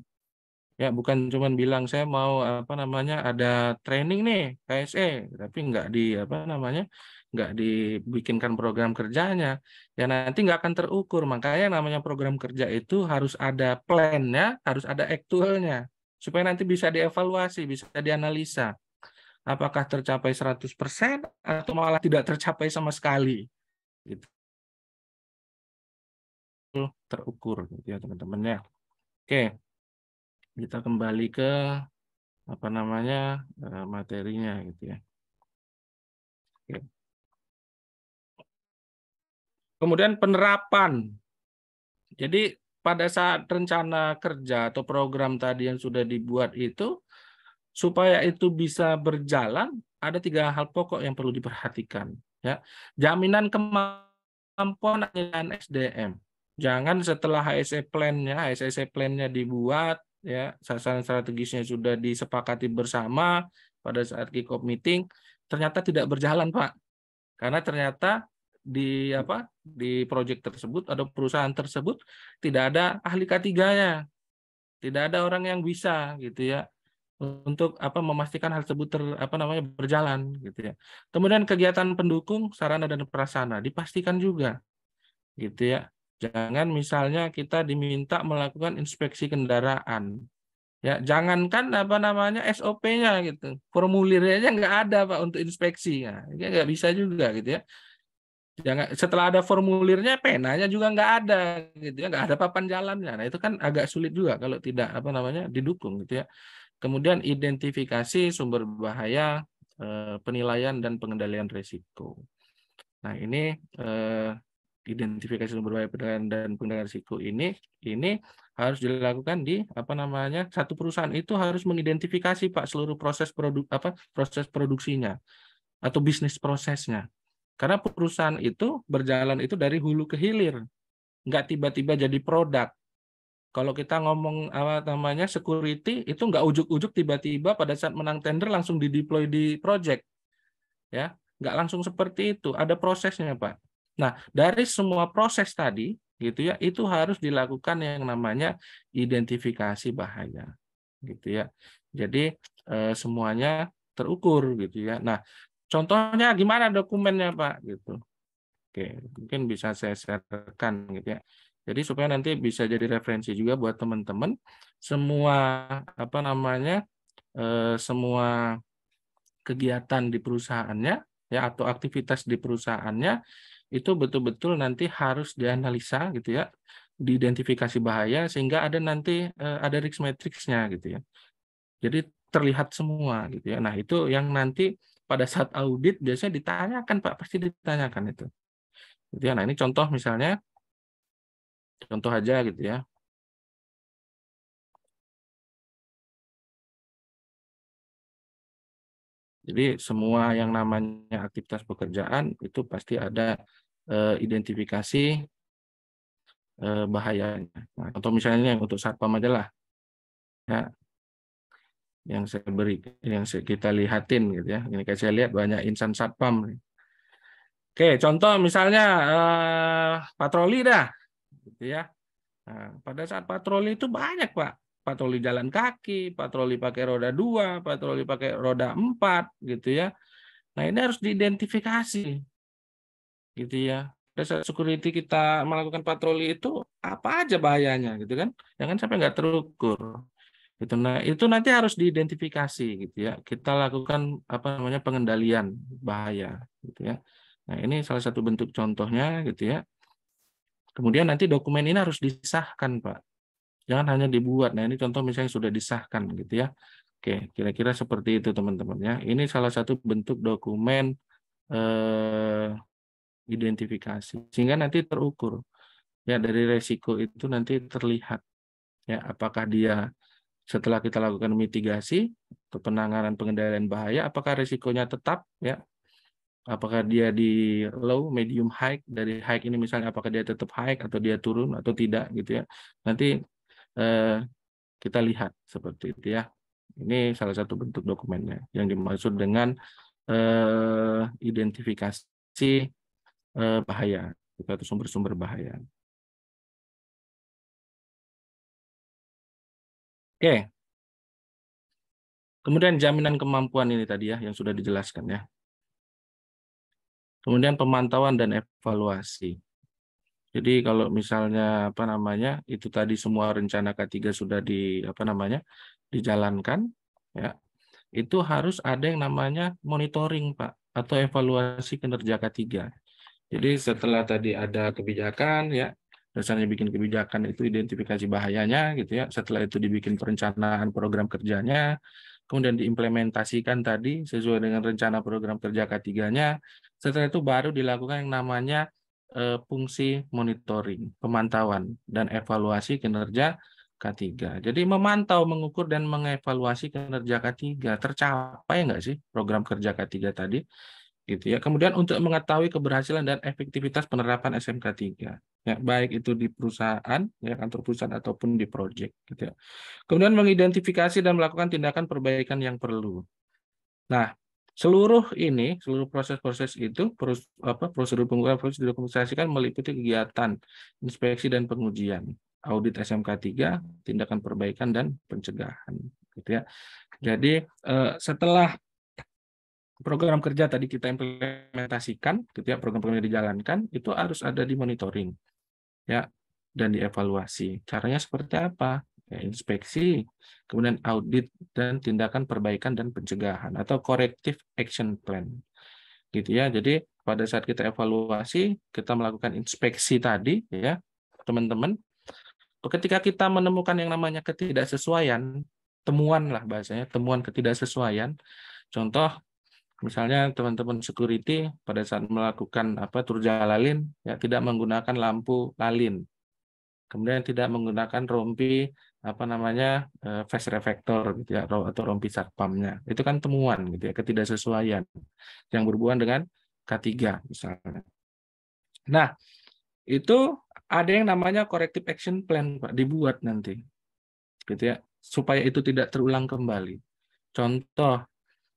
Ya, bukan cuma bilang saya mau apa namanya ada training nih KSE, tapi nggak di apa namanya nggak dibikinkan program kerjanya, ya nanti nggak akan terukur. Makanya namanya program kerja itu harus ada plan ya, harus ada actualnya, supaya nanti bisa dievaluasi, bisa dianalisa apakah tercapai 100% atau malah tidak tercapai sama sekali gitu terukur gitu ya teman-teman ya. Oke. Kita kembali ke apa namanya eh, materinya gitu ya. Oke. Kemudian penerapan. Jadi pada saat rencana kerja atau program tadi yang sudah dibuat itu supaya itu bisa berjalan ada tiga hal pokok yang perlu diperhatikan ya. Jaminan kemampuan dan SDM. Jangan setelah HSE plan ya HSE plan-nya dibuat, ya sasaran strategisnya sudah disepakati bersama pada saat kick off meeting, ternyata tidak berjalan, Pak. Karena ternyata di apa di proyek tersebut atau perusahaan tersebut tidak ada ahli k 3 Tidak ada orang yang bisa gitu ya untuk apa memastikan hal tersebut ter, apa namanya berjalan gitu ya. Kemudian kegiatan pendukung sarana dan prasarana dipastikan juga gitu ya. Jangan misalnya kita diminta melakukan inspeksi kendaraan. Ya, jangankan apa namanya SOP-nya gitu. Formulirnya aja nggak ada Pak untuk inspeksi. Nah, ya, nggak bisa juga gitu ya. Jangan setelah ada formulirnya penanya juga nggak ada gitu ya, nggak ada papan jalannya. Nah, itu kan agak sulit juga kalau tidak apa namanya didukung gitu ya. Kemudian identifikasi sumber bahaya, eh, penilaian dan pengendalian risiko. Nah, ini eh, identifikasi sumber bahaya pendengaran dan pengendalian risiko ini ini harus dilakukan di apa namanya satu perusahaan itu harus mengidentifikasi pak seluruh proses produk apa proses produksinya atau bisnis prosesnya karena perusahaan itu berjalan itu dari hulu ke hilir nggak tiba-tiba jadi produk kalau kita ngomong apa namanya security itu nggak ujuk-ujuk tiba-tiba pada saat menang tender langsung dideploy di project ya nggak langsung seperti itu ada prosesnya pak Nah, dari semua proses tadi gitu ya, itu harus dilakukan yang namanya identifikasi bahaya gitu ya. Jadi e, semuanya terukur gitu ya. Nah, contohnya gimana dokumennya, Pak gitu. Oke, mungkin bisa saya sharekan gitu ya. Jadi supaya nanti bisa jadi referensi juga buat teman-teman semua apa namanya E, semua kegiatan di perusahaannya ya atau aktivitas di perusahaannya itu betul-betul nanti harus dianalisa gitu ya, diidentifikasi bahaya sehingga ada nanti eh, ada risk matrixnya gitu ya. Jadi terlihat semua gitu ya. Nah itu yang nanti pada saat audit biasanya ditanyakan Pak, pasti ditanyakan itu. Gitu ya. Nah ini contoh misalnya, contoh aja gitu ya, Jadi semua yang namanya aktivitas pekerjaan itu pasti ada e, identifikasi e, bahayanya. Nah, contoh misalnya yang untuk satpam lah, ya, yang saya beri, yang kita lihatin gitu ya. Ini kayak saya lihat banyak insan satpam. Oke, contoh misalnya e, patroli dah, gitu ya. Nah, pada saat patroli itu banyak pak patroli jalan kaki, patroli pakai roda dua, patroli pakai roda empat, gitu ya. Nah ini harus diidentifikasi, gitu ya. Pada security kita melakukan patroli itu apa aja bahayanya, gitu kan? Jangan ya sampai nggak terukur. Gitu. Nah itu nanti harus diidentifikasi, gitu ya. Kita lakukan apa namanya pengendalian bahaya, gitu ya. Nah ini salah satu bentuk contohnya, gitu ya. Kemudian nanti dokumen ini harus disahkan, Pak. Jangan hanya dibuat. Nah, ini contoh misalnya sudah disahkan gitu ya. Oke, kira-kira seperti itu teman-teman ya. Ini salah satu bentuk dokumen eh, identifikasi sehingga nanti terukur. Ya, dari resiko itu nanti terlihat ya apakah dia setelah kita lakukan mitigasi atau penanganan pengendalian bahaya apakah resikonya tetap ya apakah dia di low, medium, high dari high ini misalnya apakah dia tetap high atau dia turun atau tidak gitu ya. Nanti Eh, kita lihat seperti itu ya. Ini salah satu bentuk dokumennya yang dimaksud dengan eh, identifikasi eh, bahaya atau sumber-sumber bahaya. Oke. Kemudian jaminan kemampuan ini tadi ya yang sudah dijelaskan ya. Kemudian pemantauan dan evaluasi. Jadi kalau misalnya apa namanya itu tadi semua rencana K3 sudah di apa namanya dijalankan ya. Itu harus ada yang namanya monitoring, Pak, atau evaluasi kinerja K3. Jadi setelah tadi ada kebijakan ya, dasarnya bikin kebijakan itu identifikasi bahayanya gitu ya. Setelah itu dibikin perencanaan program kerjanya, kemudian diimplementasikan tadi sesuai dengan rencana program kerja K3-nya. Setelah itu baru dilakukan yang namanya uh, fungsi monitoring, pemantauan, dan evaluasi kinerja K3. Jadi memantau, mengukur, dan mengevaluasi kinerja K3. Tercapai nggak sih program kerja K3 tadi? Gitu ya. Kemudian untuk mengetahui keberhasilan dan efektivitas penerapan SMK 3. Ya, baik itu di perusahaan, ya kantor perusahaan ataupun di proyek gitu ya. Kemudian mengidentifikasi dan melakukan tindakan perbaikan yang perlu. Nah, Seluruh ini, seluruh proses-proses itu, proses, apa, prosedur pengukuran proses didokumentasikan meliputi kegiatan inspeksi dan pengujian, audit SMK 3, tindakan perbaikan dan pencegahan, gitu ya. Jadi eh, setelah program kerja tadi kita implementasikan, gitu ya, program-program yang dijalankan itu harus ada di monitoring, ya, dan dievaluasi. Caranya seperti apa? Ya, inspeksi, kemudian audit dan tindakan perbaikan dan pencegahan atau corrective action plan. Gitu ya. Jadi pada saat kita evaluasi, kita melakukan inspeksi tadi ya, teman-teman. Ketika kita menemukan yang namanya ketidaksesuaian, temuan lah bahasanya, temuan ketidaksesuaian. Contoh misalnya teman-teman security pada saat melakukan apa turja lalin ya tidak menggunakan lampu lalin kemudian tidak menggunakan rompi apa namanya eh, face reflector gitu ya atau rompi satpamnya itu kan temuan gitu ya ketidaksesuaian yang berhubungan dengan K3 misalnya. Nah, itu ada yang namanya corrective action plan Pak dibuat nanti. Gitu ya, supaya itu tidak terulang kembali. Contoh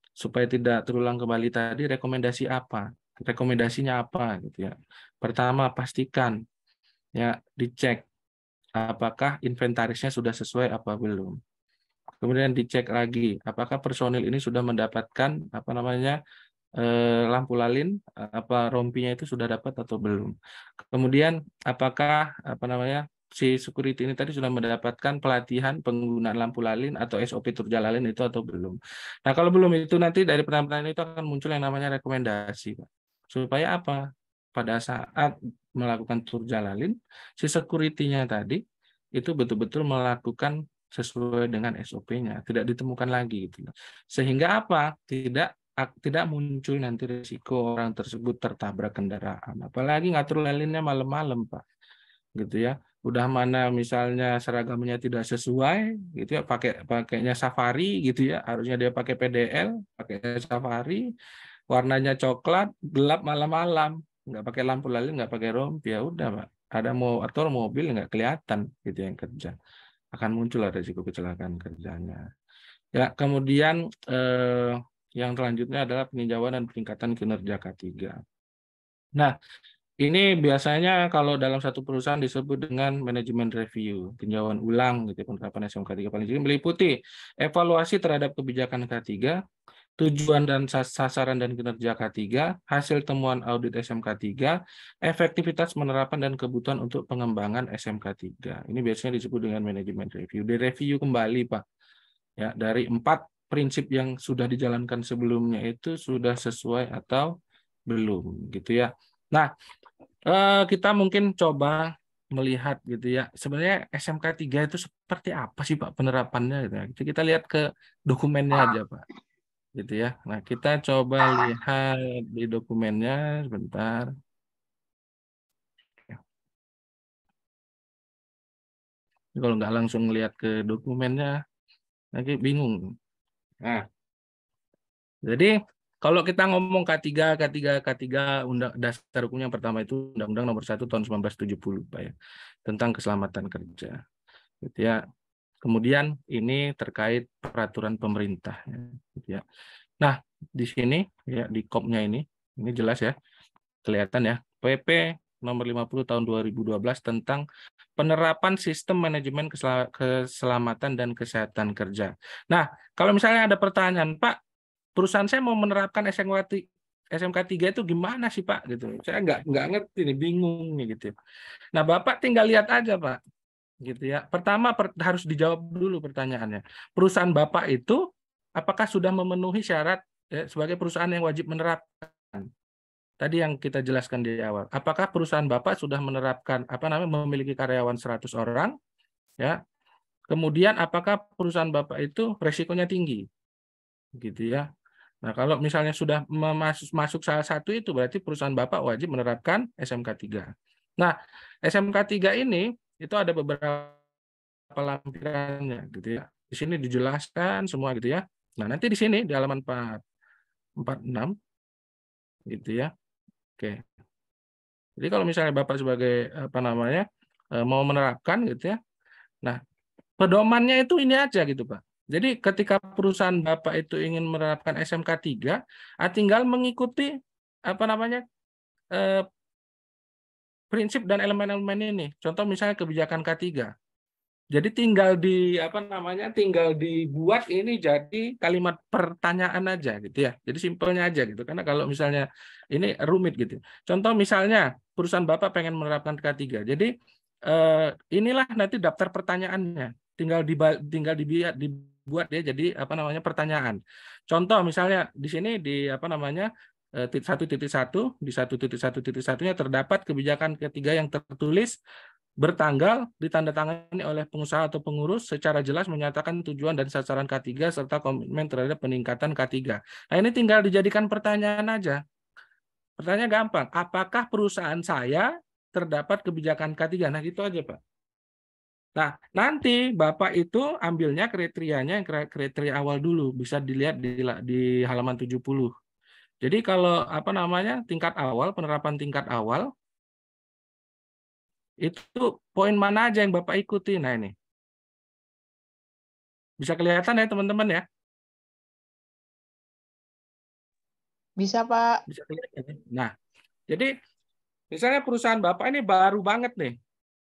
supaya tidak terulang kembali tadi rekomendasi apa? Rekomendasinya apa gitu ya. Pertama pastikan ya dicek apakah inventarisnya sudah sesuai apa belum. Kemudian dicek lagi apakah personil ini sudah mendapatkan apa namanya eh, lampu lalin apa rompinya itu sudah dapat atau belum. Kemudian apakah apa namanya si security ini tadi sudah mendapatkan pelatihan penggunaan lampu lalin atau SOP turjal lalin itu atau belum. Nah, kalau belum itu nanti dari penampilan itu akan muncul yang namanya rekomendasi, Supaya apa? Pada saat melakukan tur jalalin, si security-nya tadi itu betul-betul melakukan sesuai dengan SOP-nya, tidak ditemukan lagi gitu. Sehingga apa? Tidak tidak muncul nanti risiko orang tersebut tertabrak kendaraan. Apalagi ngatur lalinnya malam-malam, Pak. Gitu ya. Udah mana misalnya seragamnya tidak sesuai, gitu ya, pakai pakainya safari gitu ya, harusnya dia pakai PDL, pakai safari, warnanya coklat, gelap malam-malam nggak pakai lampu lalu nggak pakai rompi ya udah pak ada mau atau mobil nggak kelihatan gitu yang kerja akan muncul ada risiko kecelakaan kerjanya ya kemudian eh, yang selanjutnya adalah peninjauan dan peningkatan kinerja K3 nah ini biasanya kalau dalam satu perusahaan disebut dengan manajemen review, tinjauan ulang gitu ya, penerapan SMK 3 paling sering meliputi evaluasi terhadap kebijakan K3, tujuan dan sasaran dan kinerja K3, hasil temuan audit SMK3, efektivitas penerapan dan kebutuhan untuk pengembangan SMK3. Ini biasanya disebut dengan manajemen review. Di review kembali, Pak. Ya, dari empat prinsip yang sudah dijalankan sebelumnya itu sudah sesuai atau belum, gitu ya. Nah, eh, kita mungkin coba melihat gitu ya. Sebenarnya SMK 3 itu seperti apa sih Pak penerapannya gitu ya. Kita lihat ke dokumennya ah. aja Pak gitu ya. Nah, kita coba lihat di dokumennya sebentar. Ini ya. kalau nggak langsung lihat ke dokumennya, nanti bingung. Nah, jadi kalau kita ngomong K3, K3, K3, undang, dasar hukumnya yang pertama itu Undang-Undang Nomor 1 Tahun 1970, Pak ya, tentang keselamatan kerja. Gitu ya. Kemudian ini terkait peraturan pemerintah. Ya. Gitu ya. Nah, di sini ya di kopnya ini, ini jelas ya, kelihatan ya. PP nomor 50 tahun 2012 tentang penerapan sistem manajemen keselamatan dan kesehatan kerja. Nah, kalau misalnya ada pertanyaan, Pak, perusahaan saya mau menerapkan SMK SMK 3 itu gimana sih Pak gitu. Saya nggak nggak ngerti nih, bingung nih gitu. Ya. Nah, Bapak tinggal lihat aja, Pak gitu ya. Pertama per, harus dijawab dulu pertanyaannya. Perusahaan Bapak itu apakah sudah memenuhi syarat ya, sebagai perusahaan yang wajib menerapkan? Tadi yang kita jelaskan di awal. Apakah perusahaan Bapak sudah menerapkan apa namanya memiliki karyawan 100 orang ya? Kemudian apakah perusahaan Bapak itu resikonya tinggi? Gitu ya. Nah, kalau misalnya sudah masuk, masuk salah satu itu berarti perusahaan Bapak wajib menerapkan SMK 3. Nah, SMK 3 ini itu ada beberapa lampirannya gitu ya. Di sini dijelaskan semua gitu ya. Nah, nanti di sini di halaman 4 46 gitu ya. Oke. Jadi kalau misalnya Bapak sebagai apa namanya e, mau menerapkan gitu ya. Nah, pedomannya itu ini aja gitu, Pak. Jadi ketika perusahaan Bapak itu ingin menerapkan SMK 3, ah, tinggal mengikuti apa namanya e, prinsip dan elemen-elemen ini. Contoh misalnya kebijakan K3. Jadi tinggal di apa namanya tinggal dibuat ini jadi kalimat pertanyaan aja gitu ya. Jadi simpelnya aja gitu. Karena kalau misalnya ini rumit gitu. Contoh misalnya perusahaan Bapak pengen menerapkan K3. Jadi eh, inilah nanti daftar pertanyaannya. Tinggal di tinggal dibuat dibuat dia jadi apa namanya pertanyaan. Contoh misalnya di sini di apa namanya 1.1 eh, di 1.1.1-nya terdapat kebijakan ketiga yang tertulis bertanggal ditandatangani oleh pengusaha atau pengurus secara jelas menyatakan tujuan dan sasaran K3 serta komitmen terhadap peningkatan K3. Nah, ini tinggal dijadikan pertanyaan aja. Pertanyaan gampang, apakah perusahaan saya terdapat kebijakan K3? Nah, itu aja, Pak. Nah, nanti Bapak itu ambilnya kriterianya yang kriteria awal dulu, bisa dilihat di, di halaman 70. Jadi kalau apa namanya tingkat awal penerapan tingkat awal itu poin mana aja yang bapak ikuti? Nah ini bisa kelihatan ya teman-teman ya. Bisa pak. Bisa kelihatan. Ya? Nah jadi misalnya perusahaan bapak ini baru banget nih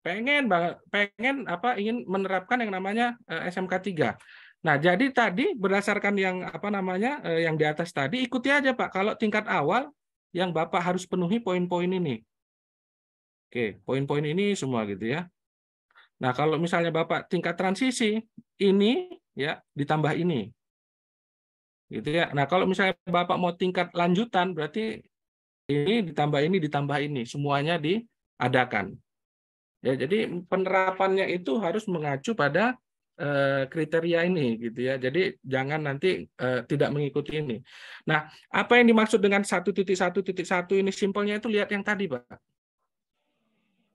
pengen banget pengen apa ingin menerapkan yang namanya eh, SMK 3. Nah, jadi tadi berdasarkan yang apa namanya eh, yang di atas tadi ikuti aja Pak. Kalau tingkat awal yang Bapak harus penuhi poin-poin ini. Oke, poin-poin ini semua gitu ya. Nah, kalau misalnya Bapak tingkat transisi ini ya ditambah ini. Gitu ya. Nah, kalau misalnya Bapak mau tingkat lanjutan berarti ini ditambah ini ditambah ini semuanya diadakan. Ya, jadi penerapannya itu harus mengacu pada Eh, kriteria ini gitu ya. Jadi jangan nanti uh, tidak mengikuti ini. Nah, apa yang dimaksud dengan satu satu titik titik satu ini simpelnya itu lihat yang tadi, Pak.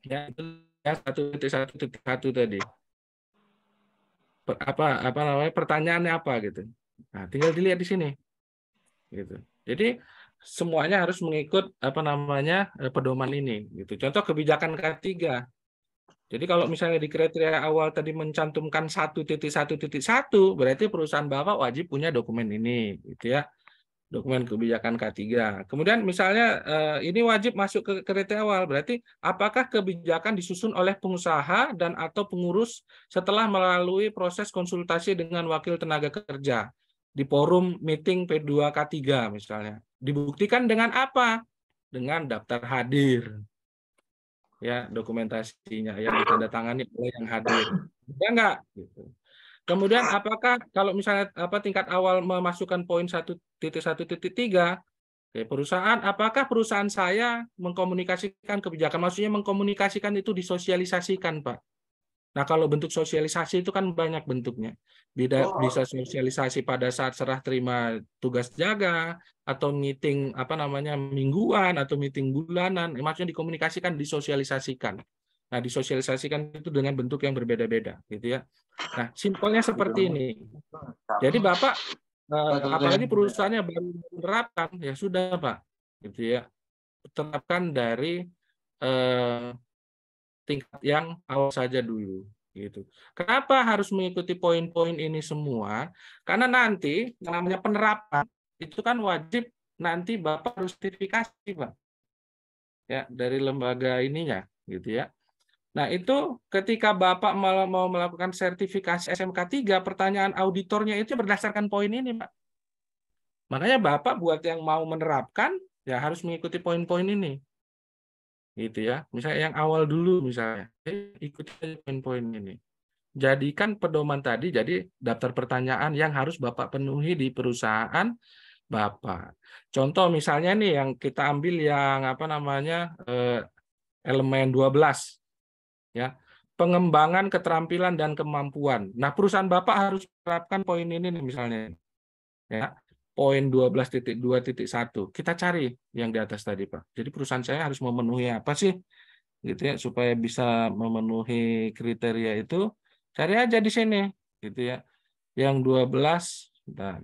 Ya, itu ya, titik satu tadi. Per, apa apa namanya? Pertanyaannya apa gitu. Nah, tinggal dilihat di sini. Gitu. Jadi semuanya harus mengikut apa namanya eh, pedoman ini gitu. Contoh kebijakan K3 jadi kalau misalnya di kriteria awal tadi mencantumkan 1.1.1 berarti perusahaan Bapak wajib punya dokumen ini gitu ya. Dokumen kebijakan K3. Kemudian misalnya eh, ini wajib masuk ke kriteria awal berarti apakah kebijakan disusun oleh pengusaha dan atau pengurus setelah melalui proses konsultasi dengan wakil tenaga kerja di forum meeting P2K3 misalnya. Dibuktikan dengan apa? Dengan daftar hadir ya dokumentasinya yang ditandatangani oleh yang hadir ya enggak gitu. kemudian apakah kalau misalnya apa tingkat awal memasukkan poin satu titik satu titik tiga ya, perusahaan apakah perusahaan saya mengkomunikasikan kebijakan maksudnya mengkomunikasikan itu disosialisasikan pak Nah, kalau bentuk sosialisasi itu kan banyak bentuknya. Bisa, oh. bisa sosialisasi pada saat serah terima tugas jaga atau meeting apa namanya mingguan atau meeting bulanan, maksudnya dikomunikasikan, disosialisasikan. Nah, disosialisasikan itu dengan bentuk yang berbeda-beda gitu ya. Nah, simpelnya gitu. seperti ini. Nah. Jadi Bapak eh, apalagi perusahaannya baru menerapkan ya sudah Pak gitu ya. Terapkan dari eh, tingkat yang awal saja dulu gitu. Kenapa harus mengikuti poin-poin ini semua? Karena nanti namanya penerapan itu kan wajib nanti Bapak harus sertifikasi, Pak. Ya, dari lembaga ininya gitu ya. Nah, itu ketika Bapak mau melakukan sertifikasi SMK 3, pertanyaan auditornya itu berdasarkan poin ini, Pak. Makanya Bapak buat yang mau menerapkan ya harus mengikuti poin-poin ini gitu ya. Misalnya yang awal dulu misalnya, eh, ikuti poin-poin ini. Jadikan pedoman tadi jadi daftar pertanyaan yang harus Bapak penuhi di perusahaan Bapak. Contoh misalnya nih yang kita ambil yang apa namanya eh, elemen 12 ya. Pengembangan keterampilan dan kemampuan. Nah, perusahaan Bapak harus terapkan poin ini nih misalnya. Ya poin 12.2.1. Kita cari yang di atas tadi, Pak. Jadi perusahaan saya harus memenuhi apa sih? Gitu ya, supaya bisa memenuhi kriteria itu, cari aja di sini, gitu ya. Yang 12 bentar.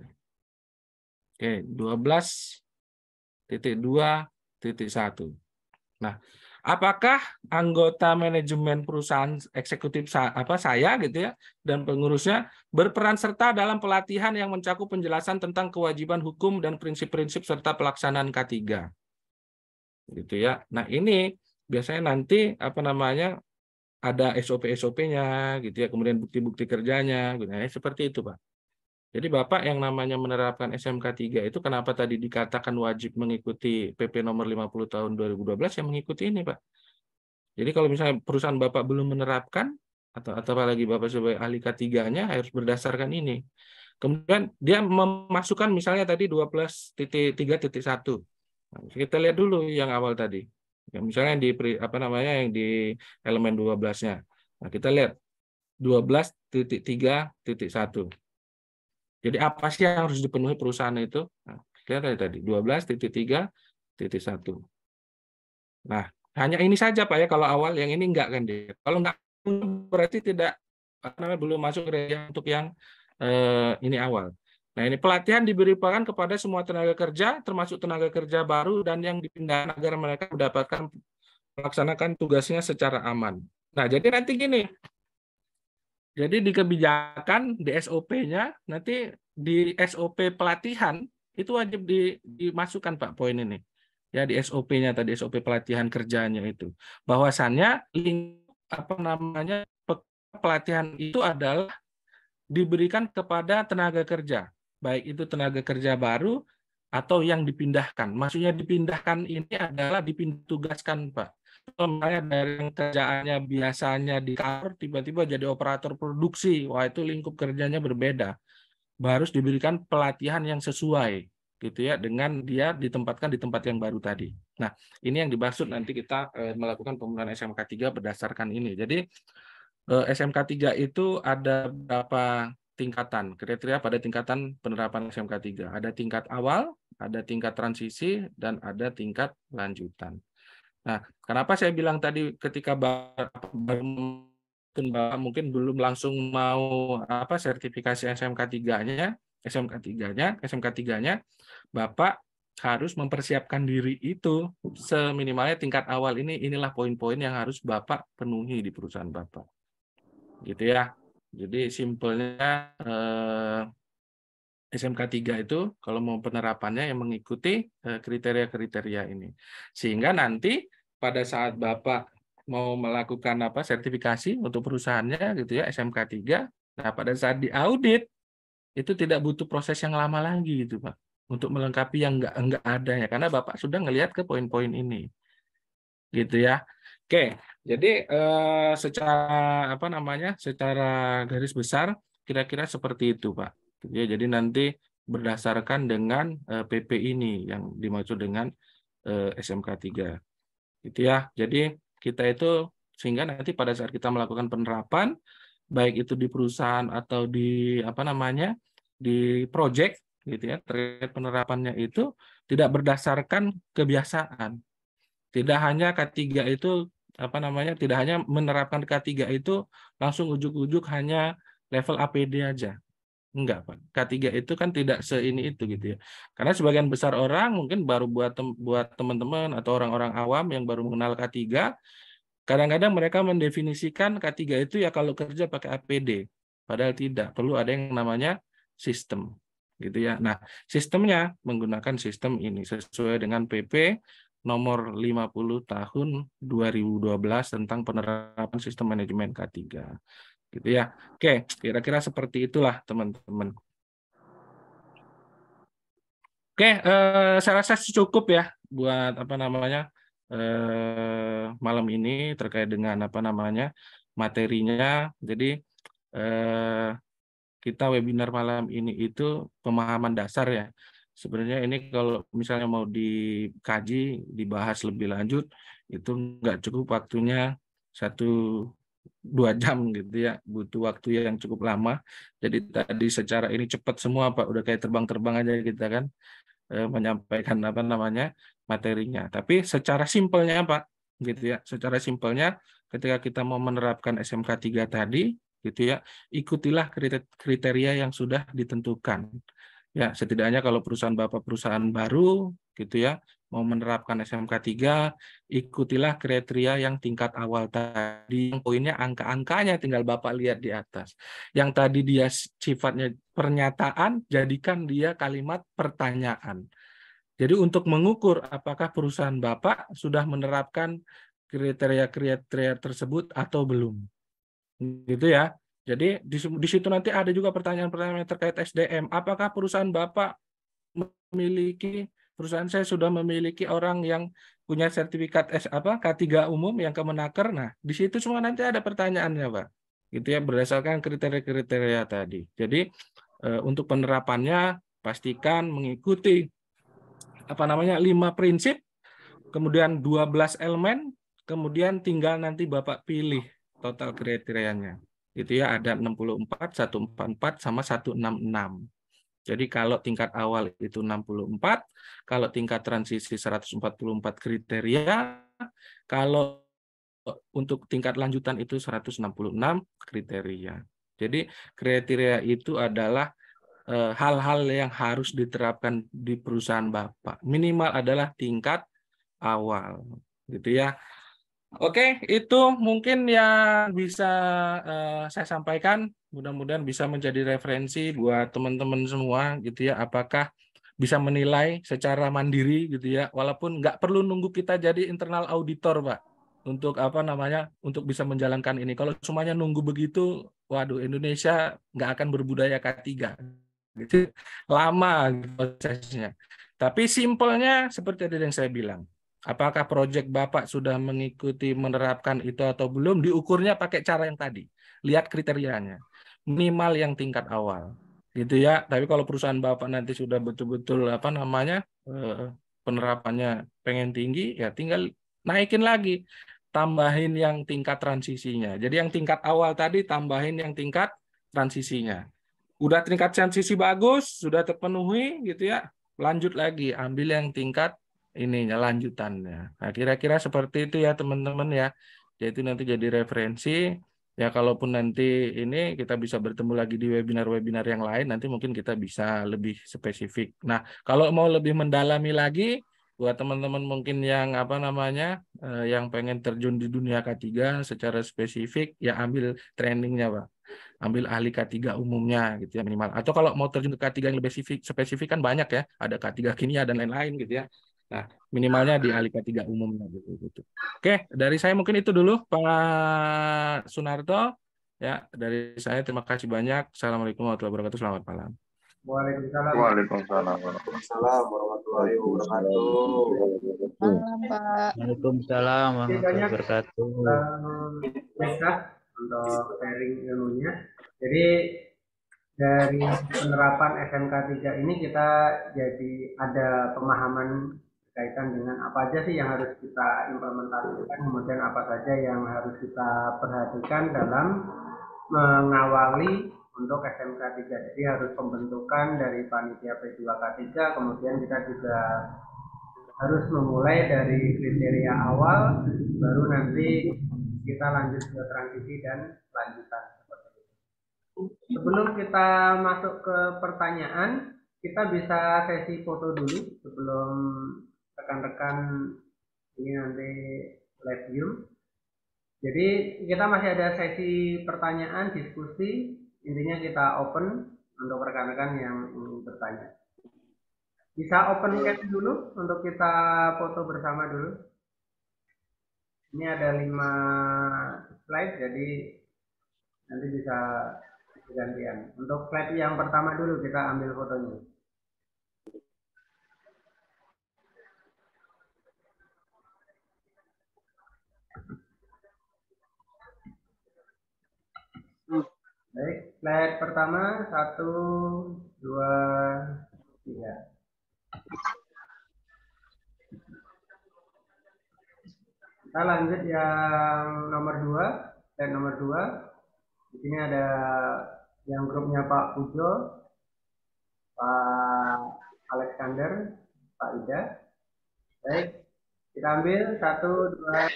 Oke, 12.2.1. Nah, apakah anggota manajemen perusahaan eksekutif apa saya gitu ya dan pengurusnya berperan serta dalam pelatihan yang mencakup penjelasan tentang kewajiban hukum dan prinsip-prinsip serta pelaksanaan K3. Gitu ya. Nah, ini biasanya nanti apa namanya ada SOP-SOP-nya gitu ya, kemudian bukti-bukti kerjanya gitu ya. Seperti itu, Pak. Jadi Bapak yang namanya menerapkan SMK 3 itu kenapa tadi dikatakan wajib mengikuti PP nomor 50 tahun 2012 yang mengikuti ini Pak. Jadi kalau misalnya perusahaan Bapak belum menerapkan atau atau apalagi Bapak sebagai ahli K3-nya harus berdasarkan ini. Kemudian dia memasukkan misalnya tadi 12.3.1. satu. Nah, kita lihat dulu yang awal tadi. Ya, misalnya di apa namanya yang di elemen 12-nya. Nah, kita lihat 12.3.1. Jadi apa sih yang harus dipenuhi perusahaan itu? Nah, lihat tadi 12.3.1. Nah, hanya ini saja Pak ya kalau awal yang ini enggak kan dia. Kalau enggak berarti tidak karena belum masuk kriteria untuk yang eh, ini awal. Nah, ini pelatihan diberikan kepada semua tenaga kerja termasuk tenaga kerja baru dan yang dipindah agar mereka mendapatkan melaksanakan tugasnya secara aman. Nah, jadi nanti gini, jadi di kebijakan di SOP-nya nanti di SOP pelatihan itu wajib di, dimasukkan Pak poin ini. Ya di SOP-nya tadi SOP pelatihan kerjanya itu. Bahwasannya apa namanya pelatihan itu adalah diberikan kepada tenaga kerja, baik itu tenaga kerja baru atau yang dipindahkan. Maksudnya dipindahkan ini adalah dipintugaskan, Pak misalnya dari kerjaannya biasanya di kantor tiba-tiba jadi operator produksi wah itu lingkup kerjanya berbeda harus diberikan pelatihan yang sesuai gitu ya dengan dia ditempatkan di tempat yang baru tadi. Nah, ini yang dimaksud nanti kita eh, melakukan pembangunan SMK 3 berdasarkan ini. Jadi eh, SMK 3 itu ada berapa tingkatan? Kriteria pada tingkatan penerapan SMK 3. Ada tingkat awal, ada tingkat transisi dan ada tingkat lanjutan. Nah, kenapa saya bilang tadi ketika Bapak, Bapak mungkin belum langsung mau apa sertifikasi SMK 3-nya, SMK 3-nya, SMK 3-nya, Bapak harus mempersiapkan diri itu seminimalnya tingkat awal ini inilah poin-poin yang harus Bapak penuhi di perusahaan Bapak. Gitu ya. Jadi simpelnya eh, SMK 3 itu kalau mau penerapannya yang mengikuti eh, kriteria-kriteria ini. Sehingga nanti pada saat Bapak mau melakukan apa sertifikasi untuk perusahaannya gitu ya SMK 3, nah pada saat diaudit itu tidak butuh proses yang lama lagi gitu Pak untuk melengkapi yang enggak enggak adanya karena Bapak sudah ngelihat ke poin-poin ini. Gitu ya. Oke, jadi eh, secara apa namanya? secara garis besar kira-kira seperti itu, Pak. Ya, jadi nanti berdasarkan dengan PP eh, ini yang dimaksud dengan eh, SMK 3. Gitu ya. Jadi kita itu sehingga nanti pada saat kita melakukan penerapan baik itu di perusahaan atau di apa namanya di project gitu ya terkait penerapannya itu tidak berdasarkan kebiasaan. Tidak hanya K3 itu apa namanya tidak hanya menerapkan K3 itu langsung ujuk-ujuk hanya level APD aja Enggak, Pak. K3 itu kan tidak seini itu gitu ya. Karena sebagian besar orang mungkin baru buat tem buat teman-teman atau orang-orang awam yang baru mengenal K3, kadang-kadang mereka mendefinisikan K3 itu ya kalau kerja pakai APD. Padahal tidak, perlu ada yang namanya sistem gitu ya. Nah, sistemnya menggunakan sistem ini sesuai dengan PP nomor 50 tahun 2012 tentang penerapan sistem manajemen K3 gitu ya. Oke, kira-kira seperti itulah teman-teman. Oke, eh, saya rasa cukup ya buat apa namanya eh, malam ini terkait dengan apa namanya materinya. Jadi eh, kita webinar malam ini itu pemahaman dasar ya. Sebenarnya ini kalau misalnya mau dikaji, dibahas lebih lanjut, itu nggak cukup waktunya satu dua jam gitu ya butuh waktu yang cukup lama jadi tadi secara ini cepat semua pak udah kayak terbang-terbang aja kita kan e, menyampaikan apa namanya materinya tapi secara simpelnya pak gitu ya secara simpelnya ketika kita mau menerapkan SMK 3 tadi gitu ya ikutilah kriteria yang sudah ditentukan ya setidaknya kalau perusahaan bapak perusahaan baru gitu ya mau menerapkan SMK 3, ikutilah kriteria yang tingkat awal tadi. Yang poinnya angka-angkanya tinggal Bapak lihat di atas. Yang tadi dia sifatnya pernyataan, jadikan dia kalimat pertanyaan. Jadi untuk mengukur apakah perusahaan Bapak sudah menerapkan kriteria-kriteria tersebut atau belum. Gitu ya. Jadi di, di situ nanti ada juga pertanyaan-pertanyaan terkait SDM. Apakah perusahaan Bapak memiliki perusahaan saya sudah memiliki orang yang punya sertifikat S apa K3 umum yang kemenaker. Nah, di situ semua nanti ada pertanyaannya, Pak. Gitu ya berdasarkan kriteria-kriteria tadi. Jadi eh, untuk penerapannya pastikan mengikuti apa namanya lima prinsip, kemudian 12 elemen, kemudian tinggal nanti Bapak pilih total kriterianya. Itu ya ada 64, 144 sama 166. Jadi kalau tingkat awal itu 64, kalau tingkat transisi 144 kriteria, kalau untuk tingkat lanjutan itu 166 kriteria. Jadi kriteria itu adalah eh, hal-hal yang harus diterapkan di perusahaan Bapak. Minimal adalah tingkat awal. Gitu ya. Oke, itu mungkin yang bisa uh, saya sampaikan. Mudah-mudahan bisa menjadi referensi buat teman-teman semua, gitu ya. Apakah bisa menilai secara mandiri, gitu ya? Walaupun nggak perlu nunggu kita jadi internal auditor, pak, untuk apa namanya, untuk bisa menjalankan ini. Kalau semuanya nunggu begitu, waduh, Indonesia nggak akan berbudaya K3, gitu. Lama prosesnya. Tapi simpelnya seperti tadi yang saya bilang, Apakah proyek Bapak sudah mengikuti menerapkan itu atau belum? Diukurnya pakai cara yang tadi. Lihat kriterianya. Minimal yang tingkat awal. Gitu ya. Tapi kalau perusahaan Bapak nanti sudah betul-betul apa namanya eh, penerapannya pengen tinggi, ya tinggal naikin lagi. Tambahin yang tingkat transisinya. Jadi yang tingkat awal tadi tambahin yang tingkat transisinya. Udah tingkat transisi bagus, sudah terpenuhi gitu ya. Lanjut lagi, ambil yang tingkat ininya lanjutannya. Nah, kira-kira seperti itu ya teman-teman ya. Jadi nanti jadi referensi ya kalaupun nanti ini kita bisa bertemu lagi di webinar-webinar yang lain nanti mungkin kita bisa lebih spesifik. Nah, kalau mau lebih mendalami lagi buat teman-teman mungkin yang apa namanya eh, yang pengen terjun di dunia K3 secara spesifik ya ambil trainingnya Pak ambil ahli K3 umumnya gitu ya minimal. Atau kalau mau terjun ke K3 yang lebih spesifik, spesifik kan banyak ya, ada K3 kimia dan lain-lain gitu ya. Nah, minimalnya di alika tiga umumnya gitu, gitu. Oke, dari saya mungkin itu dulu Pak Sunarto. Ya, dari saya terima kasih banyak. Assalamualaikum warahmatullahi wabarakatuh. Selamat malam. Waalaikumsalam. Waalaikumsalam. Waalaikumsalam warahmatullahi wabarakatuh. Malam, Pak. Waalaikumsalam warahmatullahi wabarakatuh. Eh, untuk sharing ilmunya. Jadi dari penerapan SMK 3 ini kita jadi ada pemahaman kaitan dengan apa aja sih yang harus kita implementasikan, kemudian apa saja yang harus kita perhatikan dalam mengawali untuk SMK 3. Jadi harus pembentukan dari panitia P2K3, kemudian kita juga harus memulai dari kriteria awal, baru nanti kita lanjut ke transisi dan lanjutan seperti itu. Sebelum kita masuk ke pertanyaan, kita bisa sesi foto dulu sebelum rekan-rekan ini nanti live view. Jadi kita masih ada sesi pertanyaan, diskusi. Intinya kita open untuk rekan-rekan yang ingin bertanya. Bisa open cam dulu untuk kita foto bersama dulu. Ini ada lima slide, jadi nanti bisa gantian. Untuk slide yang pertama dulu kita ambil fotonya. Baik, slide pertama satu, dua, tiga. Kita lanjut yang nomor dua, slide nomor dua. Di sini ada yang grupnya Pak Pujo, Pak Alexander, Pak Ida. Baik, kita ambil satu, dua,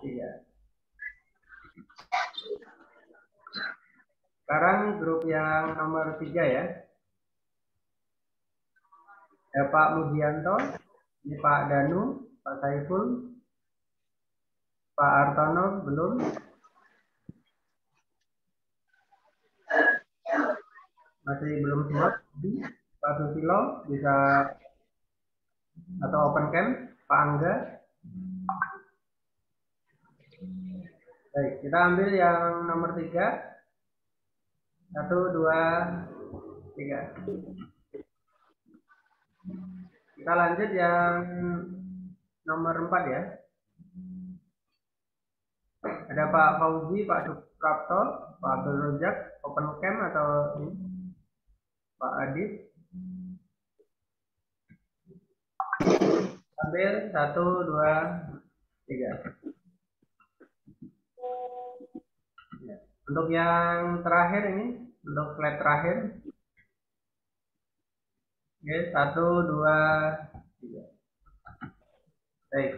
tiga. Sekarang grup yang nomor tiga ya. Ada eh, Pak Mugianto, ini Pak Danu, Pak Saiful, Pak Artono belum. Masih belum semua. Pak Susilo bisa atau open Camp, Pak Angga. Baik, kita ambil yang nomor tiga. Satu, dua, tiga. Kita lanjut yang nomor empat ya. Ada Pak Fauzi, Pak Suprapto, Pak Abdul Rojak, Open Camp atau ini? Pak Adit. Ambil satu, dua, tiga. Untuk yang terakhir ini, untuk slide terakhir. Oke, satu, dua, tiga. Baik.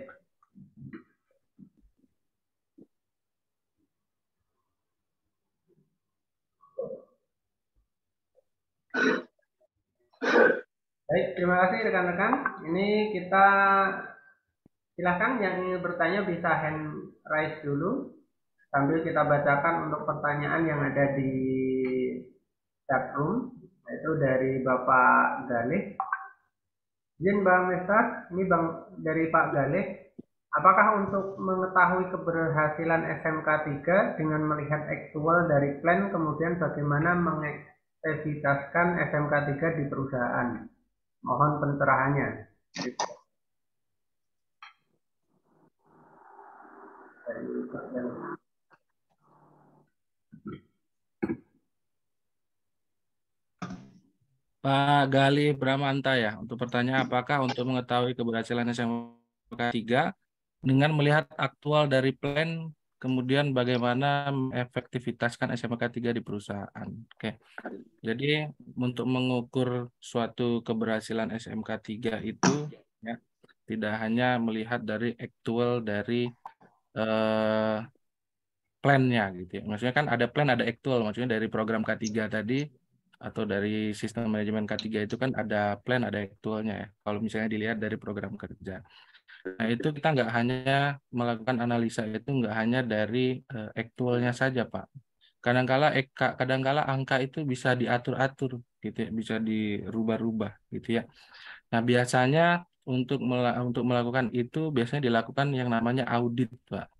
Baik, terima kasih rekan-rekan. Ini kita silahkan yang ingin bertanya bisa hand raise dulu sambil kita bacakan untuk pertanyaan yang ada di chat room yaitu dari Bapak Galih. Jin Bang Miftah, ini Bang dari Pak Galih. Apakah untuk mengetahui keberhasilan SMK 3 dengan melihat aktual dari plan kemudian bagaimana mengefisitaskan SMK 3 di perusahaan? Mohon pencerahannya. Dari Pak Pak Gali Bramanta ya untuk pertanyaan apakah untuk mengetahui keberhasilan SMK 3 dengan melihat aktual dari plan kemudian bagaimana efektivitaskan SMK 3 di perusahaan. Oke. Jadi untuk mengukur suatu keberhasilan SMK 3 itu ya tidak hanya melihat dari aktual dari eh, plannya gitu ya. Maksudnya kan ada plan ada aktual maksudnya dari program K3 tadi atau dari sistem manajemen K3 itu kan ada plan, ada aktualnya ya. Kalau misalnya dilihat dari program kerja. Nah, itu kita nggak hanya melakukan analisa itu nggak hanya dari uh, eh, aktualnya saja, Pak. Kadangkala eka, kadangkala angka itu bisa diatur-atur gitu ya, bisa dirubah-rubah gitu ya. Nah, biasanya untuk mel untuk melakukan itu biasanya dilakukan yang namanya audit, Pak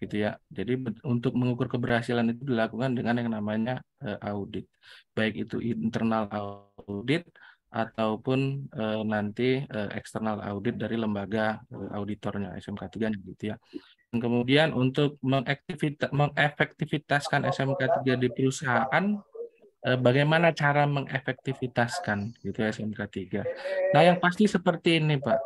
gitu ya. Jadi untuk mengukur keberhasilan itu dilakukan dengan yang namanya uh, audit, baik itu internal audit ataupun uh, nanti uh, eksternal audit dari lembaga uh, auditornya SMK 3 gitu ya. Dan kemudian untuk mengefektivitaskan SMK 3 di perusahaan bagaimana cara mengefektivitaskan gitu ya, SMK 3. Nah, yang pasti seperti ini, Pak.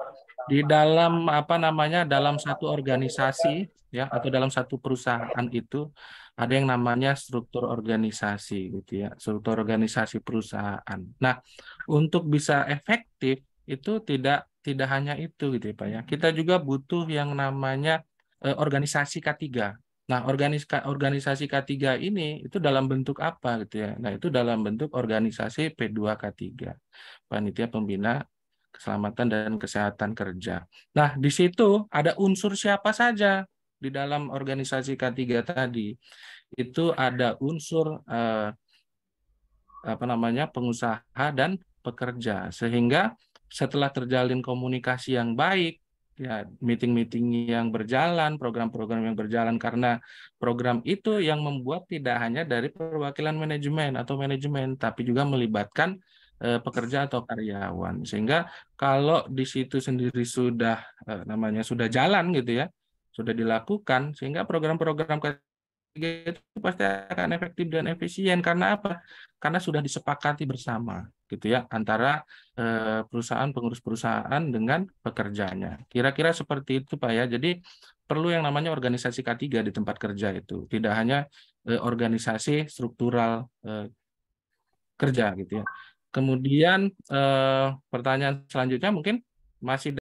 Di dalam apa namanya? dalam satu organisasi ya atau dalam satu perusahaan itu ada yang namanya struktur organisasi gitu ya struktur organisasi perusahaan nah untuk bisa efektif itu tidak tidak hanya itu gitu ya pak ya kita juga butuh yang namanya eh, organisasi K3 Nah, organis organisasi K3 ini itu dalam bentuk apa gitu ya? Nah, itu dalam bentuk organisasi P2K3, Panitia Pembina Keselamatan dan Kesehatan Kerja. Nah, di situ ada unsur siapa saja di dalam organisasi K3 tadi itu ada unsur eh, apa namanya pengusaha dan pekerja sehingga setelah terjalin komunikasi yang baik ya meeting-meeting yang berjalan program-program yang berjalan karena program itu yang membuat tidak hanya dari perwakilan manajemen atau manajemen tapi juga melibatkan eh, pekerja atau karyawan sehingga kalau di situ sendiri sudah eh, namanya sudah jalan gitu ya sudah dilakukan sehingga program-program ketiga itu pasti akan efektif dan efisien karena apa? Karena sudah disepakati bersama gitu ya antara eh, perusahaan pengurus perusahaan dengan pekerjanya. Kira-kira seperti itu Pak ya. Jadi perlu yang namanya organisasi K3 di tempat kerja itu. Tidak hanya eh, organisasi struktural eh, kerja gitu ya. Kemudian pertanyaan selanjutnya mungkin masih